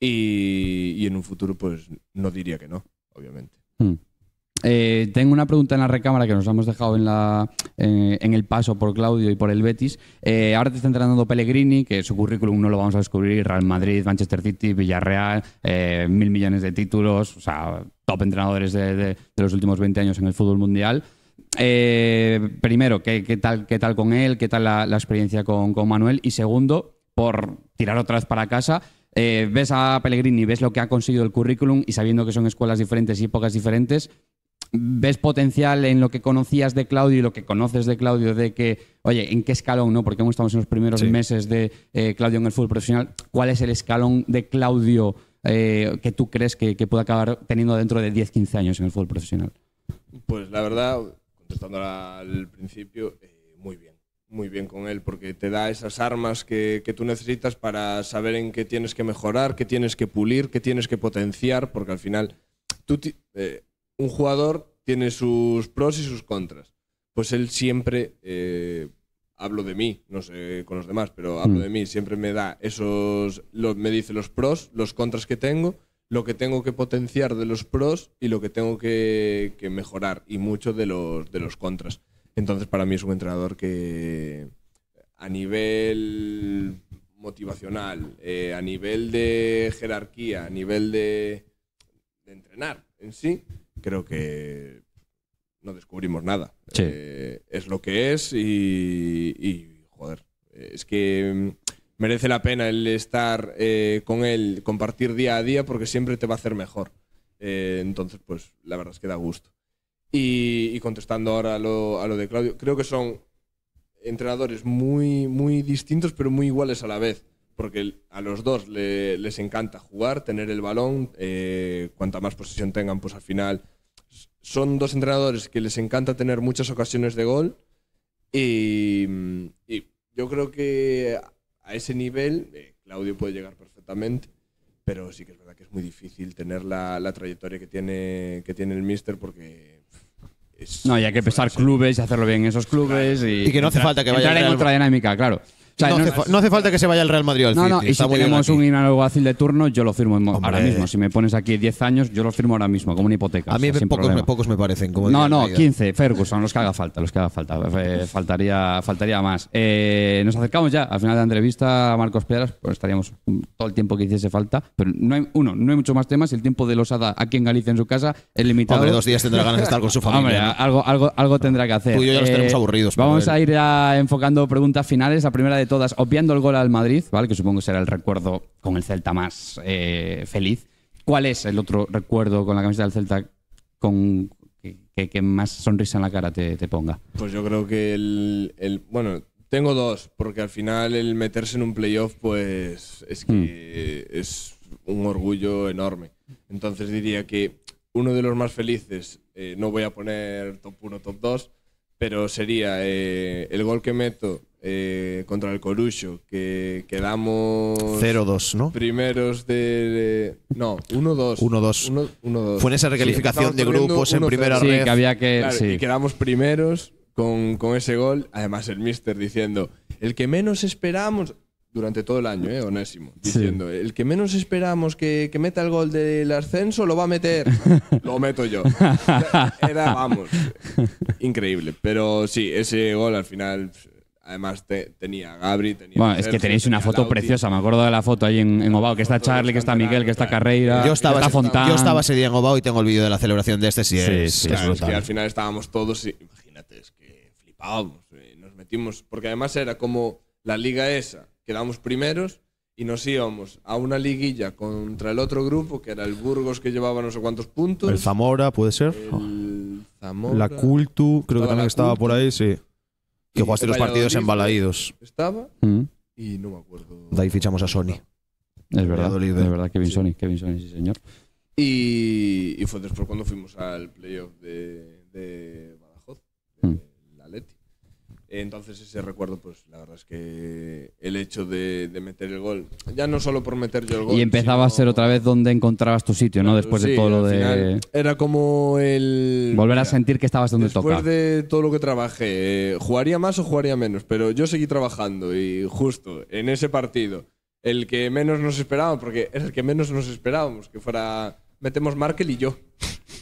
y, en un futuro, pues no diría que no, obviamente. Hmm. Eh, tengo una pregunta en la recámara que nos hemos dejado en, la, eh, en el paso por Claudio y por el Betis. Eh, ahora te está entrenando Pellegrini, que su currículum no lo vamos a descubrir. Real Madrid, Manchester City, Villarreal, mil millones de títulos, o sea, top entrenadores de, los últimos 20 años en el fútbol mundial. primero, ¿qué, tal, ¿qué tal con él? ¿Qué tal la, experiencia con, con Manuel? Y segundo, por tirar otras para casa, eh, ves a Pellegrini, ves lo que ha conseguido el currículum y sabiendo que son escuelas diferentes y épocas diferentes, ves potencial en lo que conocías de Claudio y lo que conoces de Claudio, de que, oye, ¿en qué escalón, no? Porque estamos en los primeros meses de eh, Claudio en el fútbol profesional. ¿Cuál es el escalón de Claudio eh, que tú crees que, puede acabar teniendo dentro de 10, 15 años en el fútbol profesional? Pues la verdad, contestando al principio, muy bien muy bien con él porque te da esas armas que, tú necesitas para saber en qué tienes que mejorar, qué tienes que pulir, qué tienes que potenciar, porque al final eh, un jugador tiene sus pros y sus contras. Pues él siempre, eh, hablo de mí, no sé con los demás, pero hablo mm. de mí, siempre me da esos, me dice los pros, los contras que tengo, lo que tengo que potenciar de los pros y lo que tengo que, mejorar y mucho de de los contras. Entonces, para mí es un entrenador que a nivel motivacional, eh, a nivel de jerarquía, a nivel de, entrenar en sí, creo que no descubrimos nada. Eh, es lo que es y, joder, es que mm, merece la pena el estar eh, con él, compartir día a día, porque siempre te va a hacer mejor. entonces, pues la verdad es que da gusto. Y, contestando ahora a lo, a lo, de Claudio, creo que son entrenadores muy, muy distintos, pero muy iguales a la vez. Porque a los dos les encanta jugar, tener el balón, eh, cuanta más posesión tengan, pues al final son dos entrenadores que les encanta tener muchas ocasiones de gol y, yo creo que a ese nivel eh, Claudio puede llegar perfectamente, pero sí que es verdad que es muy difícil tener la, la trayectoria que tiene, que tiene el míster porque no, y hay que pesar clubes y hacerlo bien en esos clubes. Y, que no hace falta que vaya en otra dinámica, claro no, hace, falta que se vaya el Real Madrid al si tenemos un de turno, yo lo firmo ahora mismo. Si me pones aquí 10 años, yo lo firmo ahora mismo, como una hipoteca. A mí pocos, me, parecen. Como no, no, 15, Ferguson, los que haga falta, los que haga falta. Eh, faltaría, faltaría más. Eh, nos acercamos ya al final de la entrevista, A Marcos Piedras, pues estaríamos todo el tiempo que hiciese falta. Pero no hay, uno, no hay mucho más temas. El tiempo de Losada aquí en Galicia, en su casa, es limitado. Hombre, dos días tendrá ganas de estar con su familia. algo, algo, algo tendrá que hacer. Tú y yo ya los tenemos eh, aburridos. Vamos a ir enfocando preguntas finales. La primera de todas, obviando el gol al Madrid, ¿vale? Que supongo será el recuerdo con el Celta más eh, feliz. ¿Cuál es el otro recuerdo con la camiseta del Celta con que, más sonrisa en la cara te, ponga? Pues yo creo que el, Bueno, tengo dos, porque al final el meterse en un playoff, pues es que hmm. es un orgullo enorme. Entonces diría que uno de los más felices, eh, no voy a poner top 1, top 2, pero sería eh, el gol que meto eh, contra el Corucho, que quedamos... 0-2, ¿no? Primeros de... no, 1-2. 1-2. Fue en esa recalificación de grupos en primera sí, Que había que, quedamos primeros con, ese gol. Además, el mister diciendo, el que menos esperamos durante todo el año, ¿eh? Onésimo, diciendo, el que menos esperamos que, que, meta el gol del ascenso lo va a meter, lo meto yo. Era, vamos, increíble. Pero sí, ese gol al final Además te, tenía a Gabri, tenía. Bueno, es que tenéis una foto preciosa. Me acuerdo de la foto ahí en, Ovao, que está Charlie, que está Miguel, que está Carreira, yo estaba, que está Fontán. Yo estaba ese día en Obao y tengo el vídeo de la celebración de este. Sí, sí, sí, que al final estábamos todos y imagínate, es que flipábamos. Eh, nos metimos, porque además era como la liga esa, quedamos primeros y nos íbamos a una liguilla contra el otro grupo, que era el Burgos, que llevaba no sé cuántos puntos. El Zamora, puede ser. Zamora. La Cultu, creo que también estaba por ahí, sí. Que jugaste los este partidos embaladidos Estaba mm. y no me acuerdo. De ahí fichamos a Sony. Es verdad, ¿eh? es verdad, Kevin Sony, Kevin Sony, sí señor. Y, fue después cuando fuimos al playoff de entonces ese recuerdo, pues la verdad es que el hecho de, meter el gol, ya no solo por meter yo el gol. Y empezaba a ser otra vez donde encontrabas tu sitio, ¿no? después de todo lo de... era como el... Volver a sentir que estabas donde tocaba. Después de todo lo que trabajé, eh, jugaría más o jugaría menos, pero yo seguí trabajando y justo en ese partido, el que menos nos esperábamos, porque era el que menos nos esperábamos, que fuera, metemos Markel y yo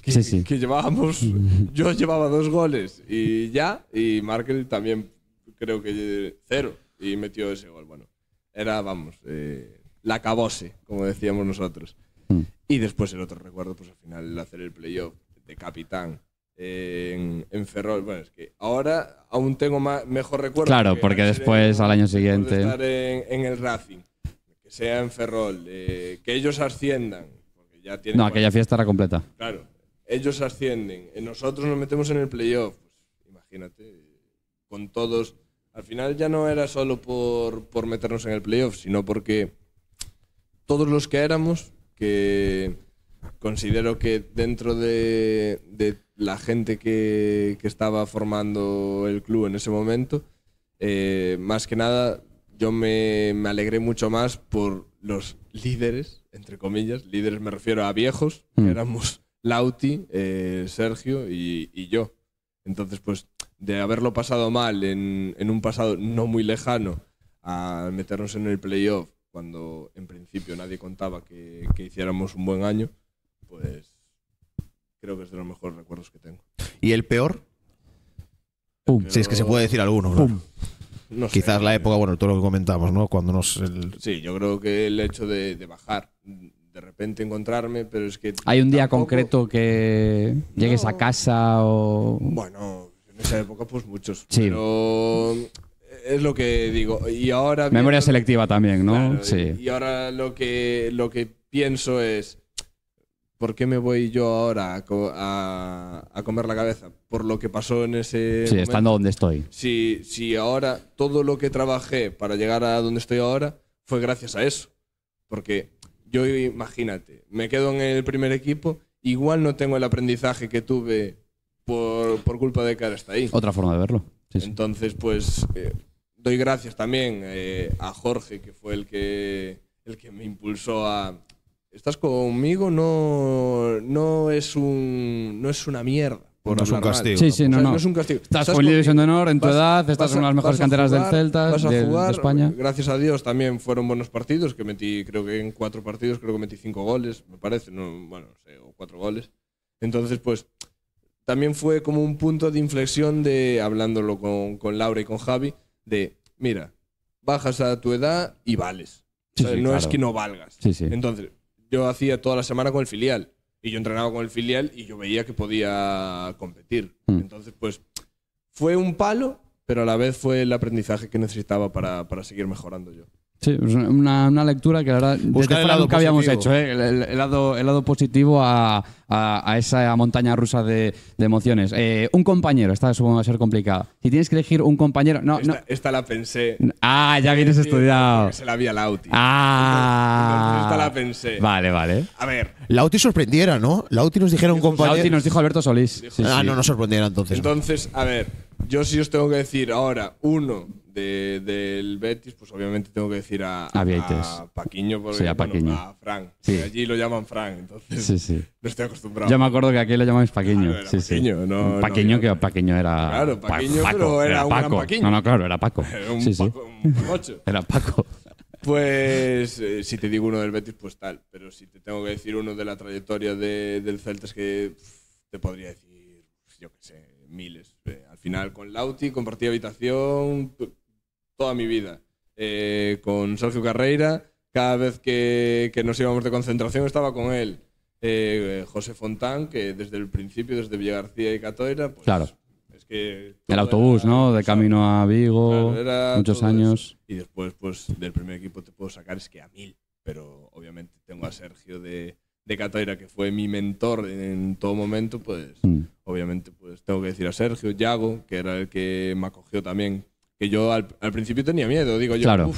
que, llevábamos, yo llevaba dos goles y ya, y Markel también creo que cero y metió ese gol. Bueno, era, vamos, eh, la cabose, como decíamos nosotros. Mm. Y después el otro recuerdo, pues al final hacer el playoff de capitán en, Ferrol. Bueno, es que ahora aún tengo más, mejor recuerdo. Claro, porque después, al año siguiente. en, el Racing, que sea en Ferrol, eh, que ellos asciendan. ya no, aquella fiesta era completa. Claro, ellos ascienden, eh, nosotros nos metemos en el playoff. Pues, imagínate, con todos. Al final ya no era solo por, meternos en el playoff, sino porque todos los que éramos, que considero que dentro de, la gente que, estaba formando el club en ese momento, eh, más que nada yo me, me, alegré mucho más por los líderes, entre comillas, líderes me refiero a viejos, que mm. éramos Lauti, eh, Sergio y, yo. Entonces, pues de haberlo pasado mal en, un pasado no muy lejano a meternos en el playoff cuando en principio nadie contaba que, hiciéramos un buen año, pues creo que es de los mejores recuerdos que tengo. ¿Y el peor? Si es que se puede decir alguno. Quizás la época, bueno, todo lo que comentamos, ¿no? Cuando nos. Sí, yo creo que el hecho de bajar de repente encontrarme, pero es que... ¿Hay un día concreto que llegues a casa o...? Bueno, en esa época pues muchos, sí. pero eh, es lo que digo. Y ahora... Memoria selectiva también, ¿no? sí. Y ahora lo que, lo que pienso es... ¿Por qué me voy yo ahora a, comer la cabeza? Por lo que pasó en ese. Sí, estando donde estoy. Si, si ahora todo lo que trabajé para llegar a donde estoy ahora fue gracias a eso. Porque yo imagínate, me quedo en el primer equipo, igual no tengo el aprendizaje que tuve por, culpa de que está ahí. Otra forma de verlo. Entonces, pues eh, doy gracias también eh, a Jorge, que fue el que, el que me impulsó a... Estás conmigo, no, no, es un, no es una mierda no es un castigo. Sí, sí, no, no. Estás, con división de honor en tu edad, estás son de las mejores canteras del Celta, vas jugar, de España. Gracias a Dios también fueron buenos partidos, que metí, creo que en cuatro partidos, creo que metí cinco goles, me parece, no, bueno, no sé, o cuatro goles. Entonces, pues, también fue como un punto de inflexión de, hablándolo con, con Laura y con Javi, de, mira, bajas a tu edad y vales. no es que no valgas. Entonces, yo hacía toda la semana con el filial y yo entrenaba con el filial y yo veía que podía competir. Mm. Entonces, pues fue un palo, pero a la vez fue el aprendizaje que necesitaba para seguir mejorando yo. Sí, pues una, una lectura que la verdad desde nunca habíamos hecho, ¿eh? el, lado, el lado positivo a, esa montaña rusa de, emociones. Eh, un compañero, esta supongo va a ser complicada. Si tienes que elegir un compañero, no, esta, la pensé. Ah, ya vienes estudiado. Se la vi a Lauti. Ah, esta la pensé. Vale, vale. A ver. Lauti sorprendiera, ¿no? Lauti nos dijera un compañero. Lauti nos dijo Alberto Solís. ah, no, no sorprendiera entonces. Entonces, a ver, yo sí os tengo que decir ahora uno del Betis, pues obviamente tengo que decir a, Paquiño, porque a, Paquiño. Frank. Allí lo llaman Frank, entonces sí, no estoy acostumbrado. Yo me acuerdo que aquí lo llamáis Paquiño. Paquiño, no, Paquiño que Paquiño era. Claro, Paco, era, un Paco. No, no, claro, era Paco. Era Paco, Era Paco. Pues eh, si te digo uno del Betis, pues tal. Pero si te tengo que decir uno de la trayectoria del Celta, es que te podría decir, yo qué sé, miles. Eh, al final con Lauti compartí habitación, toda mi vida. Eh, con Sergio Carreira, cada vez que, que, nos íbamos de concentración estaba con él. Eh, José Fontán, que desde el principio, desde Villagarcía y Catoira, pues, claro. Es que el autobús, era, ¿no? De camino a Vigo, claro, muchos años. Eso. Y después, pues, del primer equipo te puedo sacar es que a mil, pero obviamente tengo a Sergio de, de Catoira, que fue mi mentor en todo momento, pues mm. obviamente pues tengo que decir a Sergio, Yago, que era el que me acogió también que yo al, principio tenía miedo. Digo yo,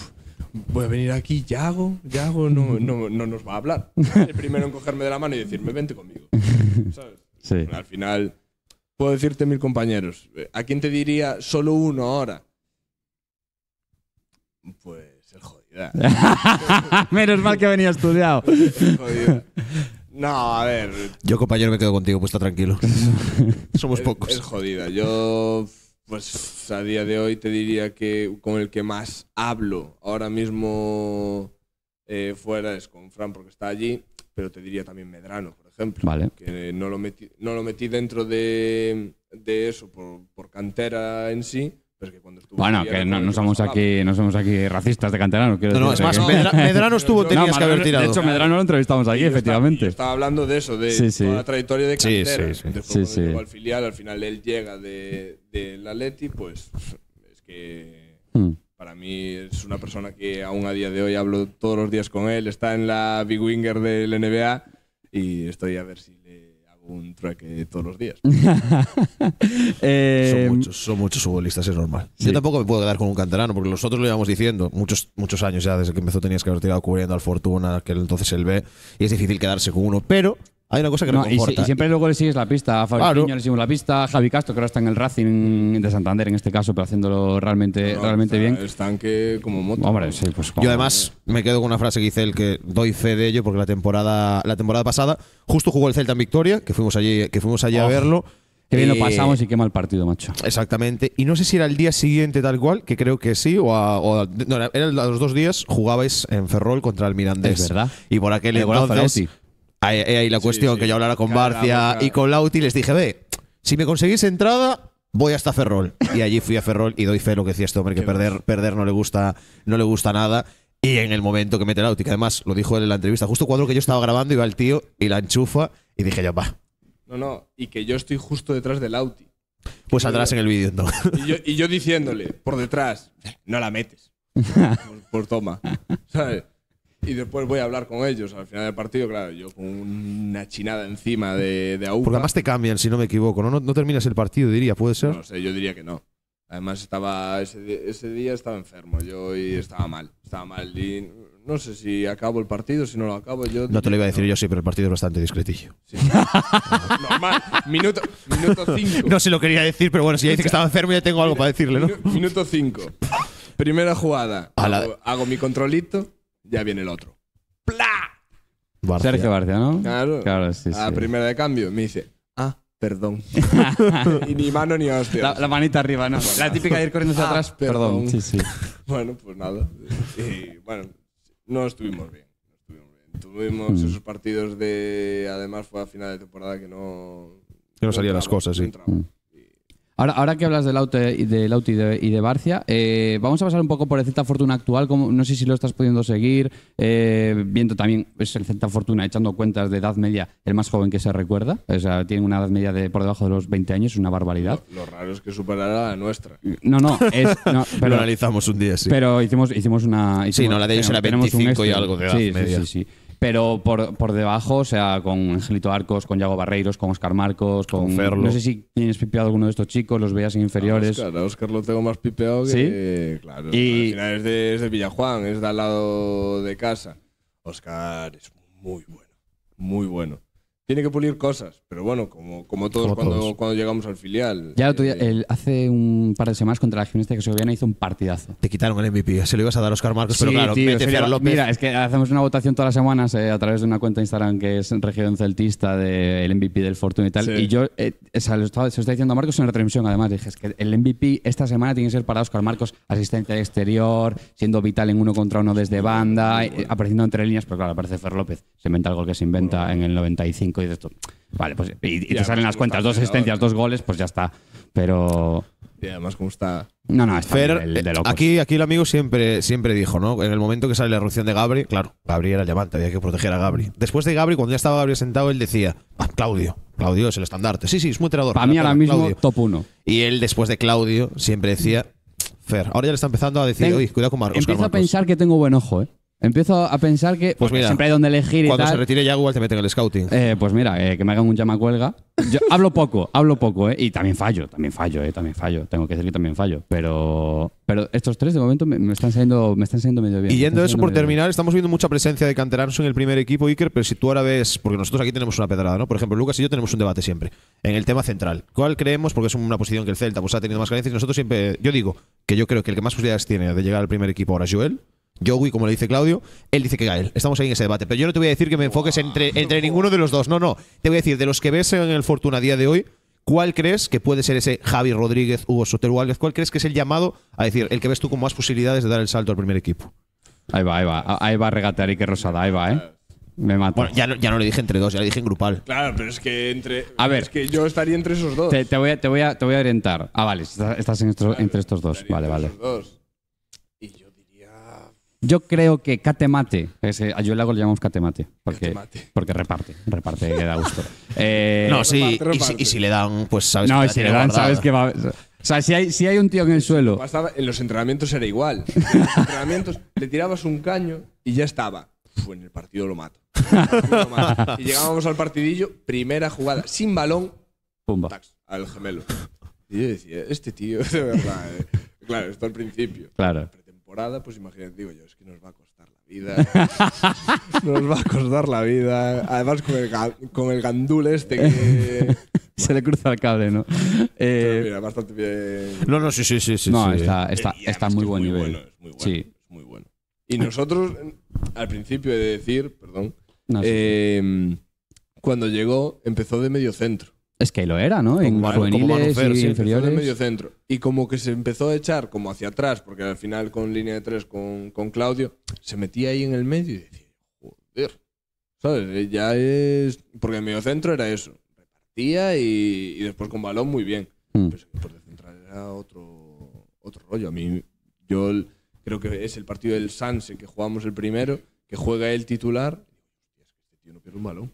voy a venir aquí, Yago, Yago no, no, no nos va a hablar. El primero en cogerme de la mano y decirme, vente conmigo. ¿Sabes? Sí. al final, puedo decirte mil compañeros, eh, ¿a quién te diría solo uno ahora? Pues el jodida. Menos mal que venía estudiado. jodida. No, a ver. Yo, compañero, me quedo contigo, pues está tranquilo. Somos pocos. Es jodida. Yo pues a día de hoy te diría que con el que más hablo ahora mismo eh, fuera es con Fran porque está allí, pero te diría también Medrano, por ejemplo, vale. que no lo metí, no lo metí dentro de, eso por, cantera en sí, bueno, que no, somos aquí, no somos aquí racistas de Canterano. No, es ¿eh? más, Medrano estuvo, tenías que haber tirado. De hecho, Medrano lo entrevistamos aquí, efectivamente. Estaba, hablando de eso, de toda la trayectoria de Cantera. Sí, sí, Después, al filial, al final él llega de, la Leti, pues es que... Hmm. Para mí es una persona que aún a día de hoy hablo todos los días con él. Está en la Big Winger del NBA y estoy a ver si un track eh, todos los días. Eh, son, muchos, son muchos futbolistas, es normal. Yo tampoco me puedo quedar con un canterano, porque nosotros lo llevamos diciendo muchos, muchos años ya, desde que empezó tenías que haber tirado cubriendo al Fortuna, que entonces el ve y es difícil quedarse con uno, pero hay una cosa que Y, siempre luego le sigues la pista. A la pista. Javi Castro, que ahora está en el Racing de Santander en este caso, pero haciéndolo realmente, realmente bien. Están que como moto. Pues Yo además me quedo con una frase que dice el que doy fe de ello porque la temporada, la temporada pasada justo jugó el Celta en Victoria, que fuimos allí, que fuimos allí a verlo. Qué bien lo eh, pasamos y qué mal partido, macho. Exactamente. Y no sé si era el día siguiente tal cual, que creo que sí, o, era los dos días, jugabais en Ferrol contra el Mirandés. Es verdad. Y por aquel entonces, Ahí, la cuestión, que yo hablara con Barcia y con Lauti, les dije, ve, si me conseguís entrada, voy hasta Ferrol. Y allí fui a Ferrol y doy fe lo que decía este hombre, que perder, perder no, le gusta, no le gusta nada. Y en el momento que mete Lauti, que además lo dijo él en la entrevista, justo cuando que yo estaba grabando, iba el tío y la enchufa y dije ya va. No, no, y que yo estoy justo detrás del Lauti. Pues atrás en el vídeo, no. Y yo, diciéndole, por detrás, no la metes. por, por toma. ¿Sabes? y después voy a hablar con ellos al final del partido, claro, yo con una chinada encima de, de Porque además te cambian, si no me equivoco, ¿no? terminas el partido, diría, ¿puede ser? No sé, yo diría que no. Además estaba ese, día estaba enfermo yo y estaba mal, estaba mal. no sé si acabo el partido, si no lo acabo yo. No te lo iba a decir yo, sí, pero el partido es bastante discretillo. Normal, minuto 5. no se lo quería decir, pero bueno, si ya dice que estaba enfermo ya tengo algo para decirle, ¿no? Minuto 5. Primera jugada. hago mi controlito ya viene el otro. ¡Pla! Sergio Barcia, ¿no? Claro. Claro, sí, A primera de cambio me dice, ah, perdón. y ni mano ni hostia. La, manita arriba, ¿no? la típica de ir corriendo hacia ah, atrás, perdón. Sí, sí. bueno, pues nada. Y bueno, no estuvimos bien. No estuvimos bien. Tuvimos mm. esos partidos de. Además, fue a final de temporada que no. Que no, salían las cosas, sí. Ahora, ahora que hablas del auto, del y, de, Barcia, eh, vamos a pasar un poco por el Celta Fortuna actual. Como, no sé si lo estás pudiendo seguir, eh, viendo también es el Celta Fortuna echando cuentas de edad media, el más joven que se recuerda. O sea, tiene una edad media de por debajo de los 20 años, es una barbaridad. Lo, raro es que superará la nuestra. No, no, es, pero, lo analizamos un día, sí. Pero hicimos, hicimos una. sí, no, la de ellos era 25 y este. algo de edad media. Sí, sí, sí. Pero por, debajo, o sea, con Angelito Arcos, con Yago Barreiros, con Oscar Marcos, con. No sé si tienes pipeado alguno de estos chicos, los veías inferiores. Oscar, lo tengo más pipeado que. ¿Sí? Claro, y... al final es de, es de Villajuan, es de al lado de casa. Oscar es muy bueno, muy bueno tiene que pulir cosas, pero bueno, como, todos, cuando, llegamos al filial. Ya tú, eh, hace un par de semanas contra la gimnasia que se hizo un partidazo. Te quitaron el MVP, se lo ibas a dar a Oscar Marcos, pero claro, Mira, es que hacemos una votación todas las semanas eh, a través de una cuenta de Instagram que es Región Celtista del MVP del Fortuna y tal. Y yo, eh, lo estaba, se está diciendo a Marcos en la transmisión, además. Dije, es que el MVP esta semana tiene que ser para Oscar Marcos, asistente exterior, siendo vital en uno contra uno desde banda, apareciendo entre líneas, pero claro, aparece Fer López, se inventa algo que se inventa en el 95 y vale, pues y, te salen las cuentas, dos asistencias, dos goles, pues ya está. Pero... además como está... No, no, está Fer, de, eh, Aquí, aquí el amigo siempre, siempre dijo, ¿no? En el momento que sale la erupción de Gabri, claro, Gabri era el llamante, había que proteger a Gabri. Después de Gabri, cuando ya estaba Gabri sentado, él decía, ah, Claudio, Claudio es el estandarte. Sí, sí, es muy entrenador. Para mí ahora mismo, top 1. Y él, después de Claudio, siempre decía, Fer, ahora ya le está empezando a decir, oye, cuidado con Marcos. Empiezo a pensar que tengo buen ojo, ¿eh? Empiezo a pensar que pues siempre hay donde elegir y Cuando se retire ya te meten en el scouting. Eh, pues mira, eh, que me hagan un llamacuelga. Yo hablo poco, hablo poco, ¿eh? Y también fallo, también fallo, ¿eh? También fallo. Tengo que decir que también fallo. Pero, pero estos tres de momento me, están, saliendo, me están saliendo medio bien. Y yendo eso por terminar, estamos viendo mucha presencia de canteranos en el primer equipo, Iker, pero si tú ahora ves, porque nosotros aquí tenemos una pedrada, ¿no? Por ejemplo, Lucas y yo tenemos un debate siempre en el tema central. ¿Cuál creemos? Porque es una posición que el Celta pues, ha tenido más carencias y nosotros siempre, yo digo que yo creo que el que más posibilidades tiene de llegar al primer equipo ahora es Joel. Joey, como le dice Claudio, él dice que Gael. Ah, estamos ahí en ese debate. Pero yo no te voy a decir que me enfoques entre, ah, entre ninguno de los dos. No, no. Te voy a decir, de los que ves en el Fortuna a día de hoy, ¿cuál crees que puede ser ese Javi Rodríguez, Hugo Sotero ¿Cuál crees que es el llamado a decir, el que ves tú con más posibilidades de dar el salto al primer equipo? Ahí va, ahí va. Ahí va a regatear que Rosada, ahí va, ¿eh? Me mata. Bueno, ya no, ya le dije entre dos, ya le dije en grupal. Claro, pero es que entre. A ver. Es que yo estaría entre esos dos. Te, voy, a, te, voy, a, te orientar. Ah, vale, estás, entre estos dos. Vale, vale. Yo creo que Catemate, ese, a yo el lago le llamamos Catemate, porque, porque reparte, reparte da gusto. Eh, no, sí, Y, si, le dan, pues sabes no, que si le dan, sabes que va. O sea, si hay, un tío en el suelo. en los entrenamientos era igual. En los entrenamientos le tirabas un caño y ya estaba. Pues en el partido lo mato. Y llegábamos al partidillo, primera jugada, sin balón, Pumba. al gemelo. Y yo decía, este tío, de verdad. Eh". Claro, esto al principio. Claro pues imagínate, digo yo, es que nos va a costar la vida. nos va a costar la vida. Además, con el, con el gandul este que. Se le cruza el cable, ¿no? Eh, mira, bastante bien. No, no, sí, sí, sí. no, está, eh, está, está muy buen nivel. bueno, Sí. muy bueno. Y nosotros, al principio he de decir, perdón, em, cuando llegó, empezó de medio centro. Es que lo era, ¿no? en juveniles inferiores. medio centro. Y como que se empezó a echar como hacia atrás, porque al final con línea de tres con, con Claudio, se metía ahí en el medio y decía, joder, ¿sabes? Eh, ya es... Porque el medio centro era eso. Repartía y, y después con balón muy bien. pues Pero por centro central era otro, otro rollo. A mí, yo creo que es el partido del Sanse que jugamos el primero, que juega el titular. que este tío no pierde un balón.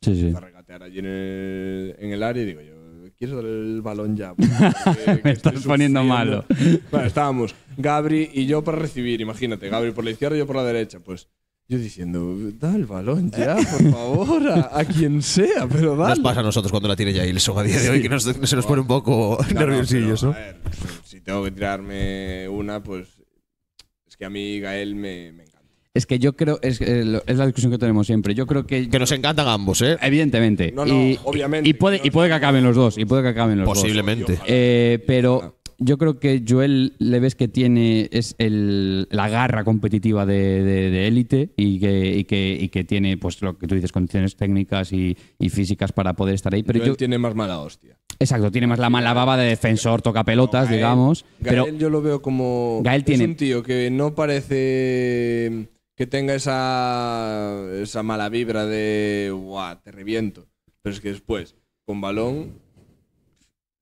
Sí, sí allí en el, en el área y digo yo, quiero el balón ya. Me estás poniendo malo. Bueno, estábamos Gabri y yo para recibir, imagínate, Gabri por la izquierda y yo por la derecha. Pues yo diciendo, da el balón ya, por favor, a, quien sea, pero dale. Nos pasa a nosotros cuando la tiene ya Ilson a día de hoy, que nos, se nos pone un poco nerviosillos, ¿no? A ver, si tengo que tirarme una, pues es que a mí Gael me es que yo creo, es, eh, es la discusión que tenemos siempre. Yo creo que. Que nos encantan ambos, ¿eh? Evidentemente. No, no, y, obviamente. Y puede, y puede que acaben los dos. Y puede que acaben los Posiblemente. dos. Posiblemente. Eh, pero yo creo que Joel le ves que tiene es la garra competitiva de élite y que, que, tiene, pues lo que tú dices, condiciones técnicas y, físicas para poder estar ahí. Pero Joel tiene más mala hostia. Exacto, tiene más la mala baba de defensor, toca pelotas, digamos. Gael pero yo lo veo como. Gael tiene. Es un tío que no parece que tenga esa, esa mala vibra de, guau, te reviento. Pero es que después, con balón,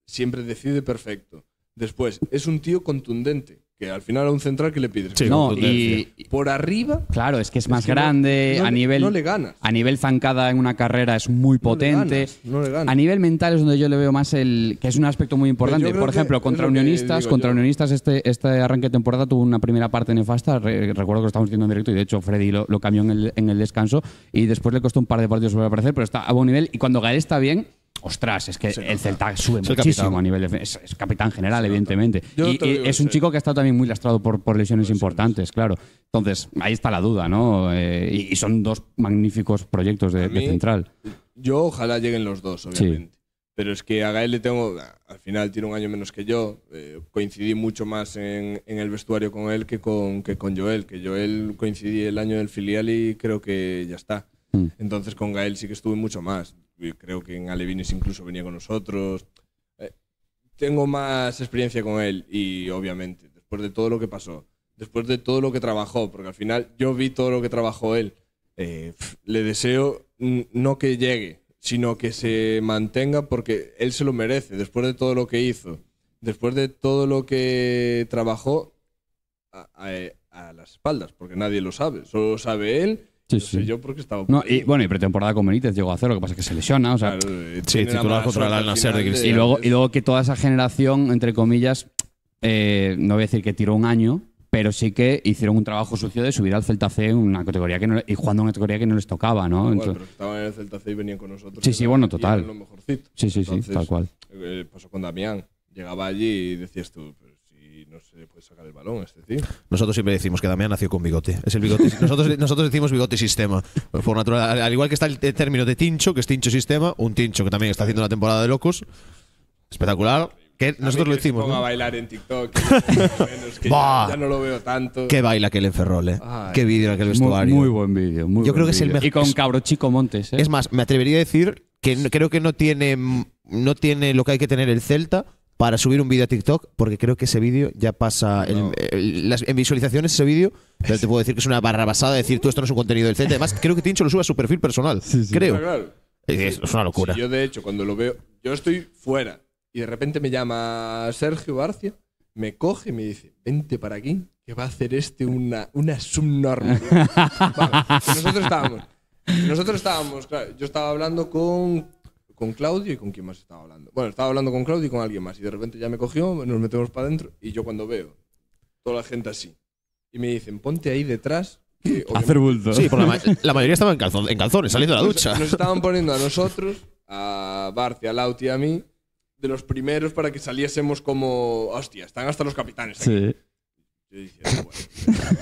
siempre decide perfecto. Después, es un tío contundente que al final a un central que le pide. no, y, por arriba claro es que es, más grande a nivel le gana a nivel zancada en una carrera es muy potente le a nivel mental es donde yo le veo más el que es un aspecto muy importante por ejemplo contra unionistas contra unionistas este este arranque de temporada tuvo una primera parte nefasta recuerdo que lo estábamos viendo en directo y de hecho Freddy lo, cambió en el, descanso y después le costó un par de partidos volver a aparecer pero está a buen nivel y cuando Gael está bien ostras, es que el Celta sube muchísimo a nivel de, es, capitán general, evidentemente. y, eh, es un chico que ha estado también muy lastrado por, por lesiones importantes, claro. Entonces, ahí está la duda, ¿no? Eh, y, son dos magníficos proyectos de, central. Yo ojalá lleguen los dos, obviamente. Pero es que a Gael le tengo, al final tiene un año menos que yo, eh, coincidí mucho más en, el vestuario con él que con, que con Joel, que Joel coincidí el año del filial y creo que ya está. Mm. Entonces con Gael sí que estuve mucho más creo que en Alevines incluso venía con nosotros. Eh, tengo más experiencia con él y obviamente, después de todo lo que pasó, después de todo lo que trabajó, porque al final yo vi todo lo que trabajó él, eh, le deseo no que llegue, sino que se mantenga porque él se lo merece, después de todo lo que hizo, después de todo lo que trabajó a, a eh, las espaldas, porque nadie lo sabe, solo lo sabe él Sí, sí. yo porque estaba. No, y, bueno, y pretemporada con Benítez llegó a hacer, lo que pasa es que se lesiona. O sea, eh, sí, titular contra el Al de Cristian. Y luego, y luego que toda esa generación, entre comillas, eh, no voy a decir que tiró un año, pero sí que hicieron un trabajo sucio de subir al Celta C una categoría que no, y jugando a una categoría que no les tocaba, ¿no? estaban en el Celta C y venían con nosotros. Sí, sí, bueno, total. Sí, sí, sí, tal cual. Eh, pasó con Damián. Llegaba allí y decías tú, no se le puede sacar el balón, este tío Nosotros siempre decimos que Damián nació con bigote. Es el nosotros, nosotros decimos bigote sistema. al igual que está el término de tincho, que es tincho sistema, un tincho que también está haciendo una temporada de locos. Espectacular. Que nosotros lo decimos ¿no? a bailar en TikTok. que ya, no lo veo tanto. Qué baila aquel enferrole. Eh. Qué vídeo aquel vestuario. Muy, buen vídeo. Yo creo que es el mejor. Y con Cabro Chico Montes. ¿eh? Es más, me atrevería a decir que creo que no tiene, no tiene lo que hay que tener el Celta para subir un vídeo a TikTok, porque creo que ese vídeo ya pasa. las, en visualizaciones, ese vídeo, pero te puedo decir que es una barra basada, decir tú esto no es un contenido del CT. Además, creo que Tincho lo suba a su perfil personal. creo. Es, una locura. yo, de hecho, cuando lo veo, yo estoy fuera y de repente me llama Sergio Barcia me coge y me dice: Vente para aquí, que va a hacer este una, una subnorma. nosotros estábamos. Nosotros estábamos, yo estaba hablando con con Claudio y con quién más estaba hablando. Bueno, estaba hablando con Claudio y con alguien más. Y de repente ya me cogió, nos metemos para adentro y yo cuando veo toda la gente así y me dicen, ponte ahí detrás. Hacer bulto. Sí, la, mayoría estaba en, calzones, saliendo de la ducha. Nos, estaban poniendo a nosotros, a Barcia, a Lauti y a mí, de los primeros para que saliésemos como, hostia, están hasta los capitanes. Sí. Yo dije, bueno,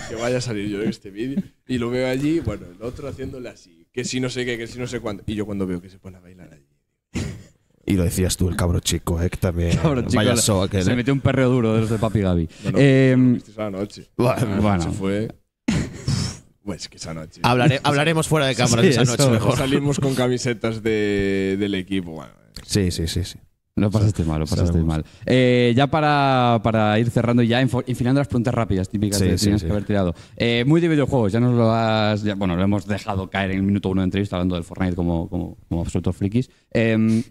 que vaya a salir yo en este vídeo. Y lo veo allí, bueno, el otro haciéndole así, que si no sé qué, que si no sé cuándo. Y yo cuando veo que se pone a bailar allí. Y lo decías tú, el cabro chico, ¿eh? que también. Cabro chico, vaya soa que se eh. metió un perreo duro de los de Papi Gaby. Bueno, eh, esa noche. Bueno, bueno. fue. Bueno, pues, es que esa noche. hablaremos fuera de cámara esa noche. Mejor. Salimos con camisetas de, del equipo. Bueno, sí, sí, sí, sí. Lo pasaste mal, lo pasaste mal. Eh, ya para, para, ir cerrando ya, enfilando las preguntas rápidas típicas que sí, que haber tirado. Eh, muy de videojuegos, ya nos lo has. bueno, lo hemos dejado caer en el minuto uno de entrevista hablando del Fortnite como, como, como absolutos frikis. Eh,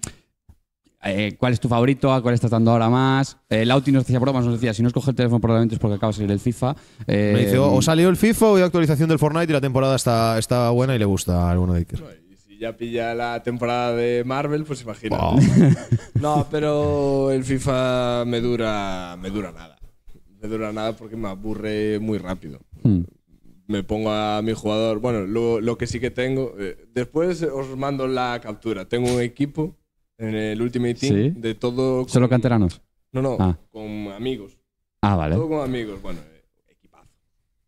eh, cuál es tu favorito, a cuál estás dando ahora más. Eh, Lauti nos decía bromas, nos decía, si no escoge el teléfono probablemente es porque acaba de salir el FIFA. Me eh, dice, o, oh, salió el FIFA o hay actualización del Fortnite y la temporada está, está buena y le gusta a alguno de ellos Y si ya pilla la temporada de Marvel, pues imagina. no, pero el FIFA me dura, me dura nada. Me dura nada porque me aburre muy rápido. Hmm. me pongo a mi jugador. Bueno, lo, que sí que tengo. Eh, después os mando la captura. Tengo un equipo en el último Team de todo. ¿Solo canteranos? No, no, ah. con amigos. Ah, vale. Todo con amigos. Bueno, eh, equipazo.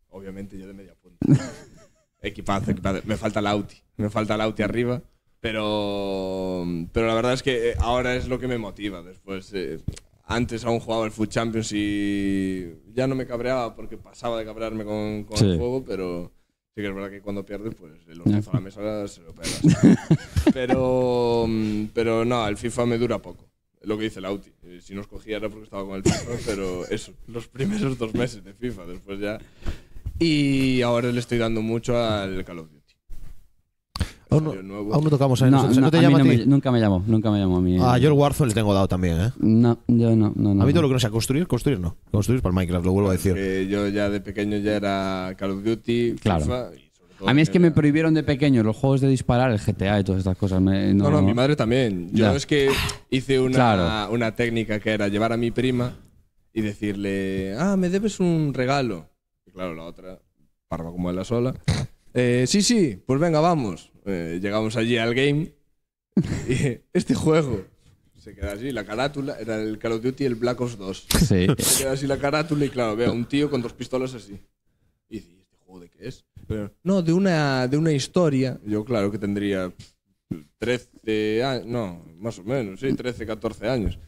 Obviamente yo de media punta. equipazo, equipazo. Me falta el auti Me falta el Lauti arriba. Pero, pero la verdad es que eh, ahora es lo que me motiva. Después, eh, antes aún jugaba el Food Champions y ya no me cabreaba porque pasaba de cabrearme con, el juego, pero Sí que es verdad que cuando pierdes, pues el los a la mesa se lo pega. pero, mm, pero no, el FIFA me dura poco. Lo que dice Lauti. Eh, si nos escogía era porque estaba con el FIFA, pero eso, los primeros dos meses de FIFA, después ya. Y ahora le estoy dando mucho al Call Aún no, tocamos nunca me llamó, nunca me llamó a mí. Eh. Ah, yo el Warzone le tengo dado también, ¿eh? No, yo no, no, A mí todo lo que no sea construir, construir no. Construir para Minecraft, lo vuelvo a decir. yo ya de pequeño ya era Call of Duty, claro. a mí es que me prohibieron de pequeño los juegos de disparar, el GTA y todas estas cosas. no, no, mi madre también. Yo es que hice una, una técnica que era llevar a mi prima y decirle, ah, me debes un regalo. Y claro, la otra, parva como en la sola. Eh, sí, sí, pues venga, vamos. Eh, llegamos allí al game y este juego se queda así, la carátula, era el Call of Duty y el Black Ops 2. Se queda así la carátula y claro, vea un tío con dos pistolas así. Y dice, ¿este juego de qué es? no, de una, de una historia. Yo claro que tendría 13 años, no, más o menos, sí, 13, 14 años.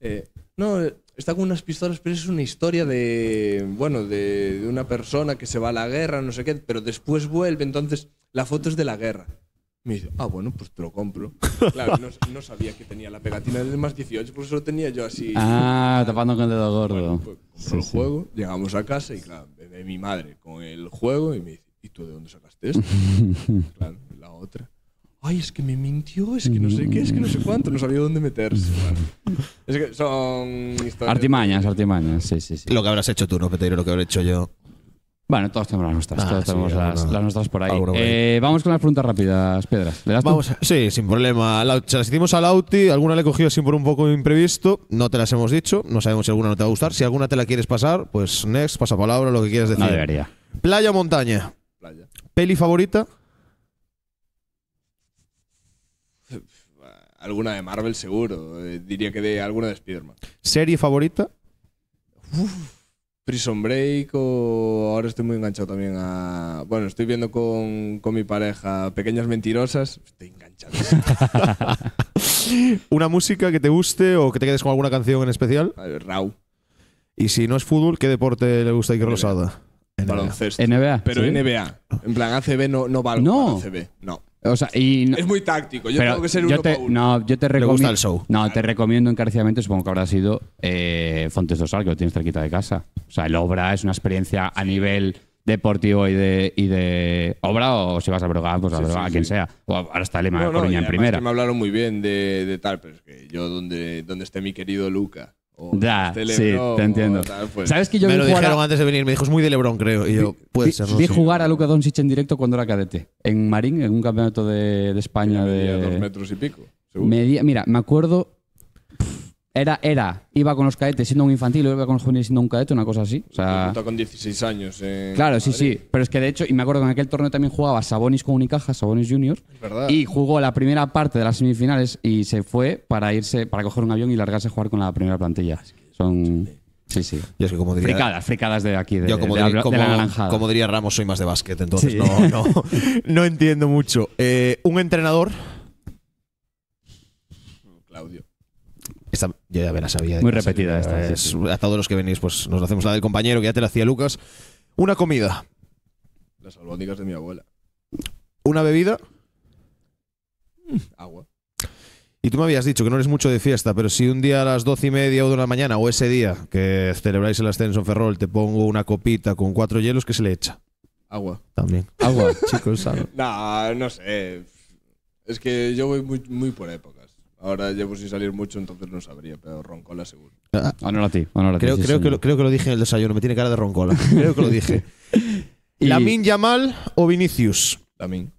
Eh, no, está con unas pistolas, pero es una historia de, bueno, de, una persona que se va a la guerra, no sé qué, pero después vuelve, entonces la foto es de la guerra. Me dice, ah, bueno, pues te lo compro. Claro, no, sabía que tenía la pegatina del más 18, por eso lo tenía yo así. Ah, tapando con el dedo gordo. Bueno, pues, el juego, llegamos a casa y, claro, mi madre con el juego y me dice, ¿y tú de dónde sacaste esto? claro, la otra ay, es que me mintió, es que no sé qué, es que no sé cuánto, no sabía dónde meterse. Es que son Artimañas, artimañas, sí, sí, sí. Lo que habrás hecho tú, no te lo que habré hecho yo. Bueno, todos tenemos las nuestras, ah, tenemos las, nuestras por ahí. Eh, vamos con las preguntas rápidas, Piedras. Sí, sin problema. se las hicimos a Lauti, alguna le he cogido así por un poco imprevisto, no te las hemos dicho, no sabemos si alguna no te va a gustar. Si alguna te la quieres pasar, pues next, pasa palabra, lo que quieras decir. ¿Playa o montaña? Playa. ¿Peli favorita? alguna de Marvel seguro. Eh, diría que de alguna de Spider-Man. ¿Serie favorita? Prison Break o ahora estoy muy enganchado también a... Bueno, estoy viendo con, mi pareja Pequeñas Mentirosas. Estoy enganchado. ¿Una música que te guste o que te quedes con alguna canción en especial? Raw. Y si no es fútbol, ¿qué deporte le gusta a Iker Rosada? Baloncesto. NBA. Pero NBA. En plan, ACB no, no valgo. No. ACB. No es muy táctico. Yo tengo que ser uno, te, No, te recomiendo. No, te recomiendo encarecidamente, supongo que habrá sido eh, Fontes Dosal, que lo tienes cerquita de casa. O sea, el obra es una experiencia a nivel deportivo y de, obra, o si vas a Brogan, pues a, quien sea. ahora está Lema Coruña en primera. me hablaron muy bien de, de tal, pero es que yo, donde, donde esté mi querido Luca Oh, sí, te entiendo. Pues. ¿Sabes que yo me lo dijeron antes de venir, me dijo, es muy de Lebron, creo. Y yo, vi, jugar a Luka Doncic en directo cuando era cadete, en Marín, en un campeonato de, España. de dos metros y pico. mira, me acuerdo era, era, iba con los cadetes siendo un infantil, iba con los juveniles siendo un cadete, una cosa así. O sea, con 16 años. Eh, claro, sí, sí. Pero es que de hecho, y me acuerdo que en aquel torneo también jugaba Sabonis con Unicaja, Sabonis Junior. Y jugó la primera parte de las semifinales y se fue para irse, para coger un avión y largarse a jugar con la primera plantilla. Son. Sí, sí. fricadas, fricadas de aquí, de, yo como, diría, como, diría Ramos, soy más de básquet, entonces no, no, no, entiendo mucho. Eh, un entrenador. Claudio ya la Muy repetida esta. Es, A todos los que venís, pues nos hacemos la del compañero que ya te la hacía Lucas. Una comida. Las albóndigas de mi abuela. Una bebida. Mm. Agua. Y tú me habías dicho que no eres mucho de fiesta, pero si un día a las doce y media o de una mañana, o ese día que celebráis el ascenso en Ferrol, te pongo una copita con cuatro hielos, ¿qué se le echa? Agua. También. Agua, chicos, no, no sé. Es que yo voy muy, muy por época. Ahora llevo sin salir mucho, entonces no sabría, pero roncola seguro. Ah, Creo, creo, que lo, creo que lo dije en el desayuno, me tiene cara de roncola. creo que lo dije. y... ¿Lamin Yamal o Vinicius? Lamin.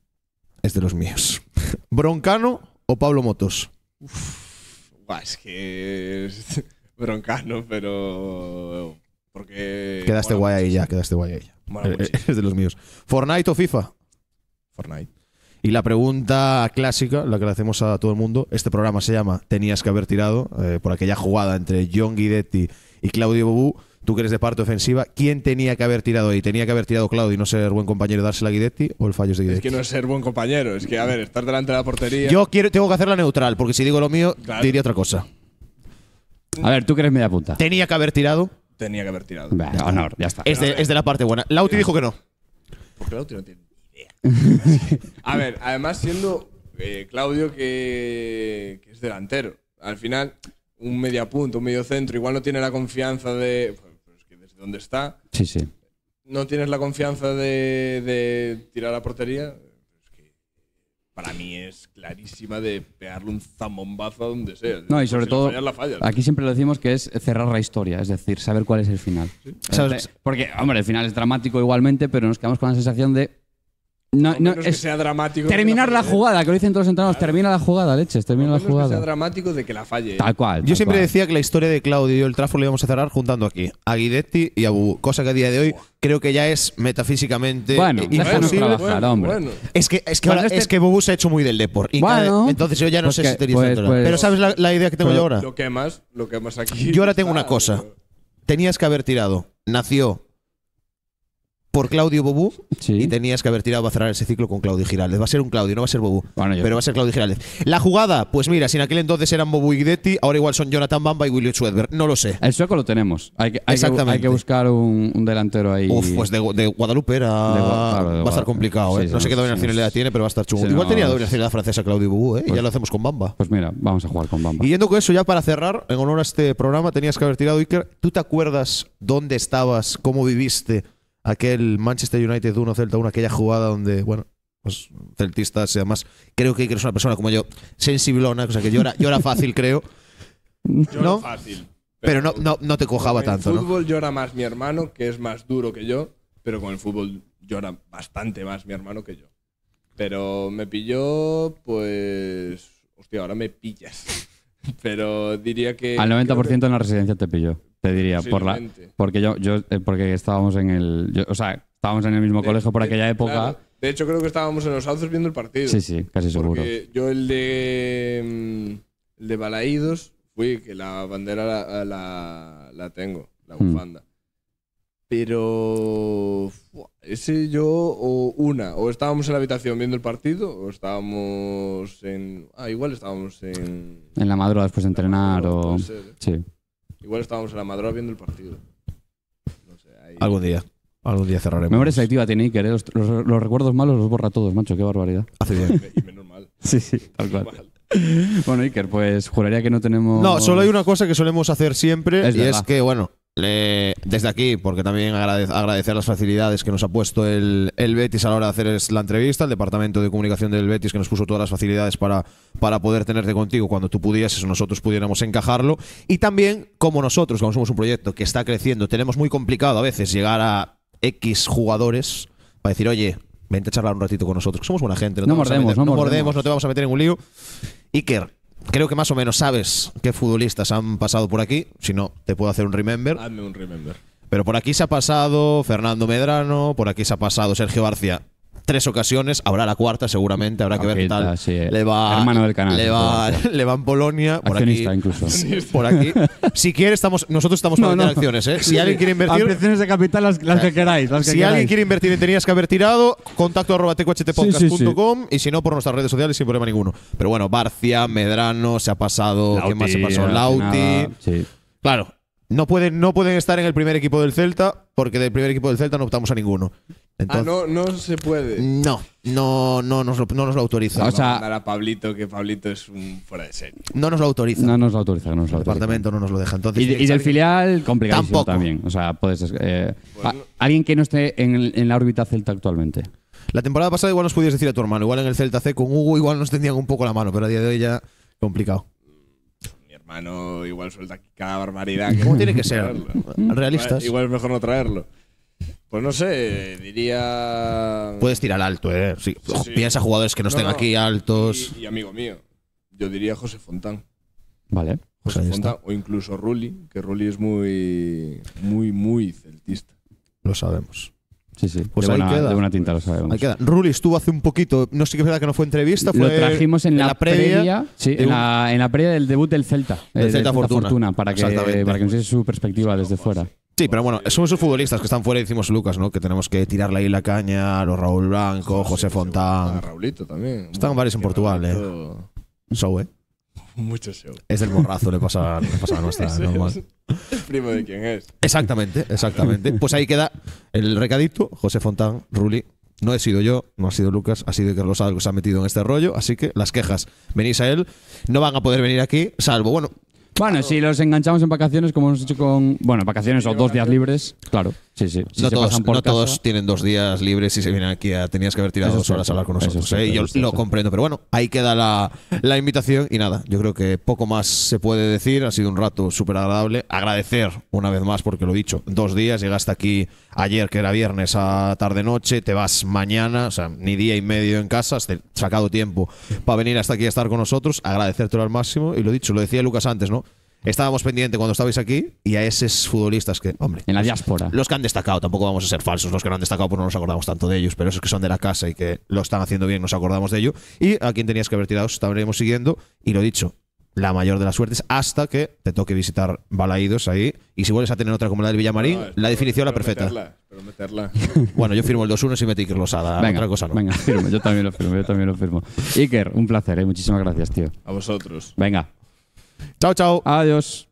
Es de los míos. ¿Broncano o Pablo Motos? Uf, es que broncano, pero... Porque... Quedaste guay ahí ya, quedaste guay ahí es de los míos. ¿Fortnite o FIFA? Fortnite. Y la pregunta clásica, la que le hacemos a todo el mundo, este programa se llama Tenías que haber tirado, eh, por aquella jugada entre John Guidetti y Claudio Bobú, tú que eres de parte ofensiva, ¿quién tenía que haber tirado ahí? ¿Tenía que haber tirado Claudio y no ser buen compañero y dársela a Guidetti o el fallo es de Guidetti? Es que no es ser buen compañero, es que, a ver, estar delante de la portería. Yo quiero, tengo que hacerla neutral, porque si digo lo mío, diría otra cosa. A ver, tú que eres media punta. ¿Tenía que haber tirado? Tenía que haber tirado. honor, ya está. Es de, la parte buena. Lauti dijo que no. Porque Lauti no tiene a ver, además siendo eh, Claudio que, es delantero. Al final, un media punto, un medio centro, igual no tiene la confianza de. Pues, pues, que desde donde está. Sí, sí. No tienes la confianza de, tirar a portería. para mí es clarísima de pegarle un zamombazo a donde sea. No, y sobre todo, aquí siempre lo decimos que es cerrar la historia, es decir, saber cuál es el final. Eh, porque, hombre, el final es dramático igualmente, pero nos quedamos con la sensación de no, que sea dramático. Terminar la, jugada, que lo dicen todos los entrenadores. Termina la jugada, leches, termina la jugada. Que sea dramático de que la falle. ¿eh? Tal cual. Yo siempre decía que la historia de Claudio y el trafo lo íbamos a cerrar juntando aquí a Guidetti y a Bubu, cosa que a día de hoy creo que ya es metafísicamente bueno, imposible. Trabajar, hombre. Es que, es que, este es que Bubu se ha hecho muy del deporte entonces yo ya no pues sé si tenéis… Pues, pues Pero ¿sabes la, la idea que tengo yo ahora? lo que más aquí. Yo ahora tengo una cosa. Tenías que haber tirado. Nació por Claudio Bobú y tenías que haber tirado a cerrar ese ciclo con Claudio Giraldez. Va a ser un Claudio, no va a ser Bobú, pero va a ser Claudio Giraldez. La jugada, pues mira, si en aquel entonces eran Bobú y Guidetti, ahora igual son Jonathan Bamba y William Schwedberg. No lo sé. El sueco lo tenemos. Hay que, hay que buscar un, delantero ahí. Uf, pues de, Guadalupe era. va a estar complicado, ¿eh? no sé qué doble nacionalidad tiene, pero va a estar chungo. igual tenía doble nacionalidad francesa Claudio Bobú, ¿eh? y ya pues- lo hacemos con Bamba. Pues mira, vamos a jugar con Bamba. Y yendo con eso, ya para cerrar, en honor a este programa, tenías que haber tirado Iker. ¿Tú te acuerdas dónde estabas, cómo viviste? aquel Manchester United 1 Celta 1, aquella jugada donde, bueno, pues celtistas y además creo que eres una persona como yo, sensiblona, cosa que llora llora fácil, creo. ¿No? fácil. Pero, no, no, no, te cojaba tanto. El fútbol llora más mi hermano, que es más duro que yo, pero con el fútbol llora bastante más mi hermano que yo. Pero me pilló, pues. Hostia, ahora me pillas. Pero diría que. Al 90% en la residencia te pilló, te diría. Por la, porque yo, yo, eh, porque estábamos en el. estábamos en el mismo colegio por aquella época. De hecho, creo que estábamos en los autos viendo el partido. Sí, sí, casi seguro. yo el de. Mm, el de Balaídos, fui, que la bandera la, tengo, la hmm. bufanda. Pero. Ese yo o una, o estábamos en la habitación viendo el partido, o estábamos en... Ah, igual estábamos en... En la madrugada después de entrenar o... ¿eh? Sí. Igual estábamos en la madrugada viendo el partido. No sé, Algún día. Algún día cerraremos. Memoria selectiva tiene Iker, ¿eh? los, recuerdos malos los borra todos, macho, qué barbaridad. Hace bien. Y menos mal. Sí, sí, tal cual. Bueno, Iker, pues juraría que no tenemos. No, solo hay una cosa que solemos hacer siempre y es que, bueno, desde aquí, porque también agradecer las facilidades que nos ha puesto el, el, Betis a la hora de hacer la entrevista, el departamento de comunicación del Betis que nos puso todas las facilidades para, para poder tenerte contigo cuando tú pudieses o nosotros pudiéramos encajarlo. Y también, como nosotros, como somos un proyecto que está creciendo, tenemos muy complicado a veces llegar a X jugadores para decir, oye, vente a charlar un ratito con nosotros, que somos buena gente, no, mordemos, no, mordemos, no te vamos a meter en un lío. Iker, creo que más o menos sabes qué futbolistas han pasado por aquí. Si no, te puedo hacer un remember. Hazme un remember. Pero por aquí se ha pasado Fernando Medrano, por aquí se ha pasado Sergio García tres ocasiones, habrá la cuarta seguramente, habrá que ver tal. le va, hermano del canal. Le va, en Polonia, por aquí, por aquí. Si quiere, estamos, nosotros estamos para interacciones acciones. ¿eh? Si alguien quiere invertir... acciones de capital, las, que queráis. si alguien quiere invertir y tenías que haber tirado, contacto arroba y si no, por nuestras redes sociales sin problema ninguno. Pero bueno, Barcia, Medrano, se ha pasado... ¿Qué más se pasó? Lauti... Claro, no pueden, no pueden estar en el primer equipo del Celta, porque del primer equipo del Celta no optamos a ninguno ah, no, no se puede. No, no, no, nos, lo, no nos lo autoriza. a Pablito, que Pablito es un fuera de serie. No nos lo autoriza. No nos lo autoriza, El departamento no nos lo deja. y, del filial, complicadísimo tampoco. también. O sea, puedes. Eh, pues alguien que no esté en, la órbita celta actualmente. La temporada pasada igual nos pudieras decir a tu hermano. Igual en el Celta C con Hugo igual nos tendrían un poco la mano, pero a día de hoy ya complicado Mi hermano igual suelta cada barbaridad. ¿Cómo tiene que ser? Realistas. Igual es mejor no traerlo. Pues no sé, diría. Puedes tirar alto, ¿eh? Piensa jugadores que no, tengan estén aquí altos. Y, amigo mío, yo diría José Fontán. Vale. Pues José Fontán, o incluso Rulli, que Rulli es muy, muy, muy celtista. Lo sabemos. Sí, sí. Pues de tinta lo sabemos. Ahí Rulli estuvo hace un poquito, no sé qué es verdad que no fue entrevista, Lo trajimos en, la, previa. sí, en, la, previa del debut del Celta. Del eh, Celta, Fortuna. para que, para que nos diese su perspectiva desde fuera. Sí, pero bueno, somos esos futbolistas que están fuera y decimos Lucas, ¿no? Que tenemos que tirarle ahí la caña a los Raúl Blanco, José Fontán. A Raulito también. Están varios en Portugal, ¿eh? Show, ¿eh? Mucho show. Es del borrazo, le pasa, le pasa a nuestra, primo de quién es. Exactamente, exactamente. Pues ahí queda el recadito: José Fontán, Ruli. No he sido yo, no ha sido Lucas, ha sido Carlos Algo que se ha metido en este rollo. Así que las quejas, venís a él. No van a poder venir aquí, salvo, bueno, bueno, si los enganchamos en vacaciones, como hemos hecho con. Bueno, vacaciones o dos días libres, claro no, todos, tienen dos días libres y se vienen aquí a tenías que haber tirado dos horas a hablar con nosotros. ¿eh? yo lo comprendo, pero bueno, ahí queda la, la, invitación y nada, yo creo que poco más se puede decir. Ha sido un rato súper agradable. Agradecer una vez más, porque lo he dicho, dos días, llegaste aquí ayer que era viernes a tarde-noche, te vas mañana, o sea, ni día y medio en casa, has sacado tiempo para venir hasta aquí a estar con nosotros, agradecértelo al máximo y lo he dicho, lo decía Lucas antes, ¿no? estábamos pendientes cuando estabais aquí y a esos futbolistas que, hombre, en la diáspora. Los que han destacado, tampoco vamos a ser falsos, los que no han destacado pues no nos acordamos tanto de ellos, pero esos que son de la casa y que lo están haciendo bien nos acordamos de ello. Y a quien tenías que haber tirado estaremos siguiendo y lo dicho, la mayor de las suertes hasta que te toque visitar Balaídos ahí. Y si vuelves a tener otra como la del Villamarín, la definición la perfecta. bueno, yo firmo el 2-1 si metí Iker Losada. Venga, otra cosa no. Venga, firmo. Yo también lo firmo. Yo también lo firmo. Iker, un placer. ¿eh? Muchísimas gracias, tío. A vosotros. Venga, Chao, chao. Adiós.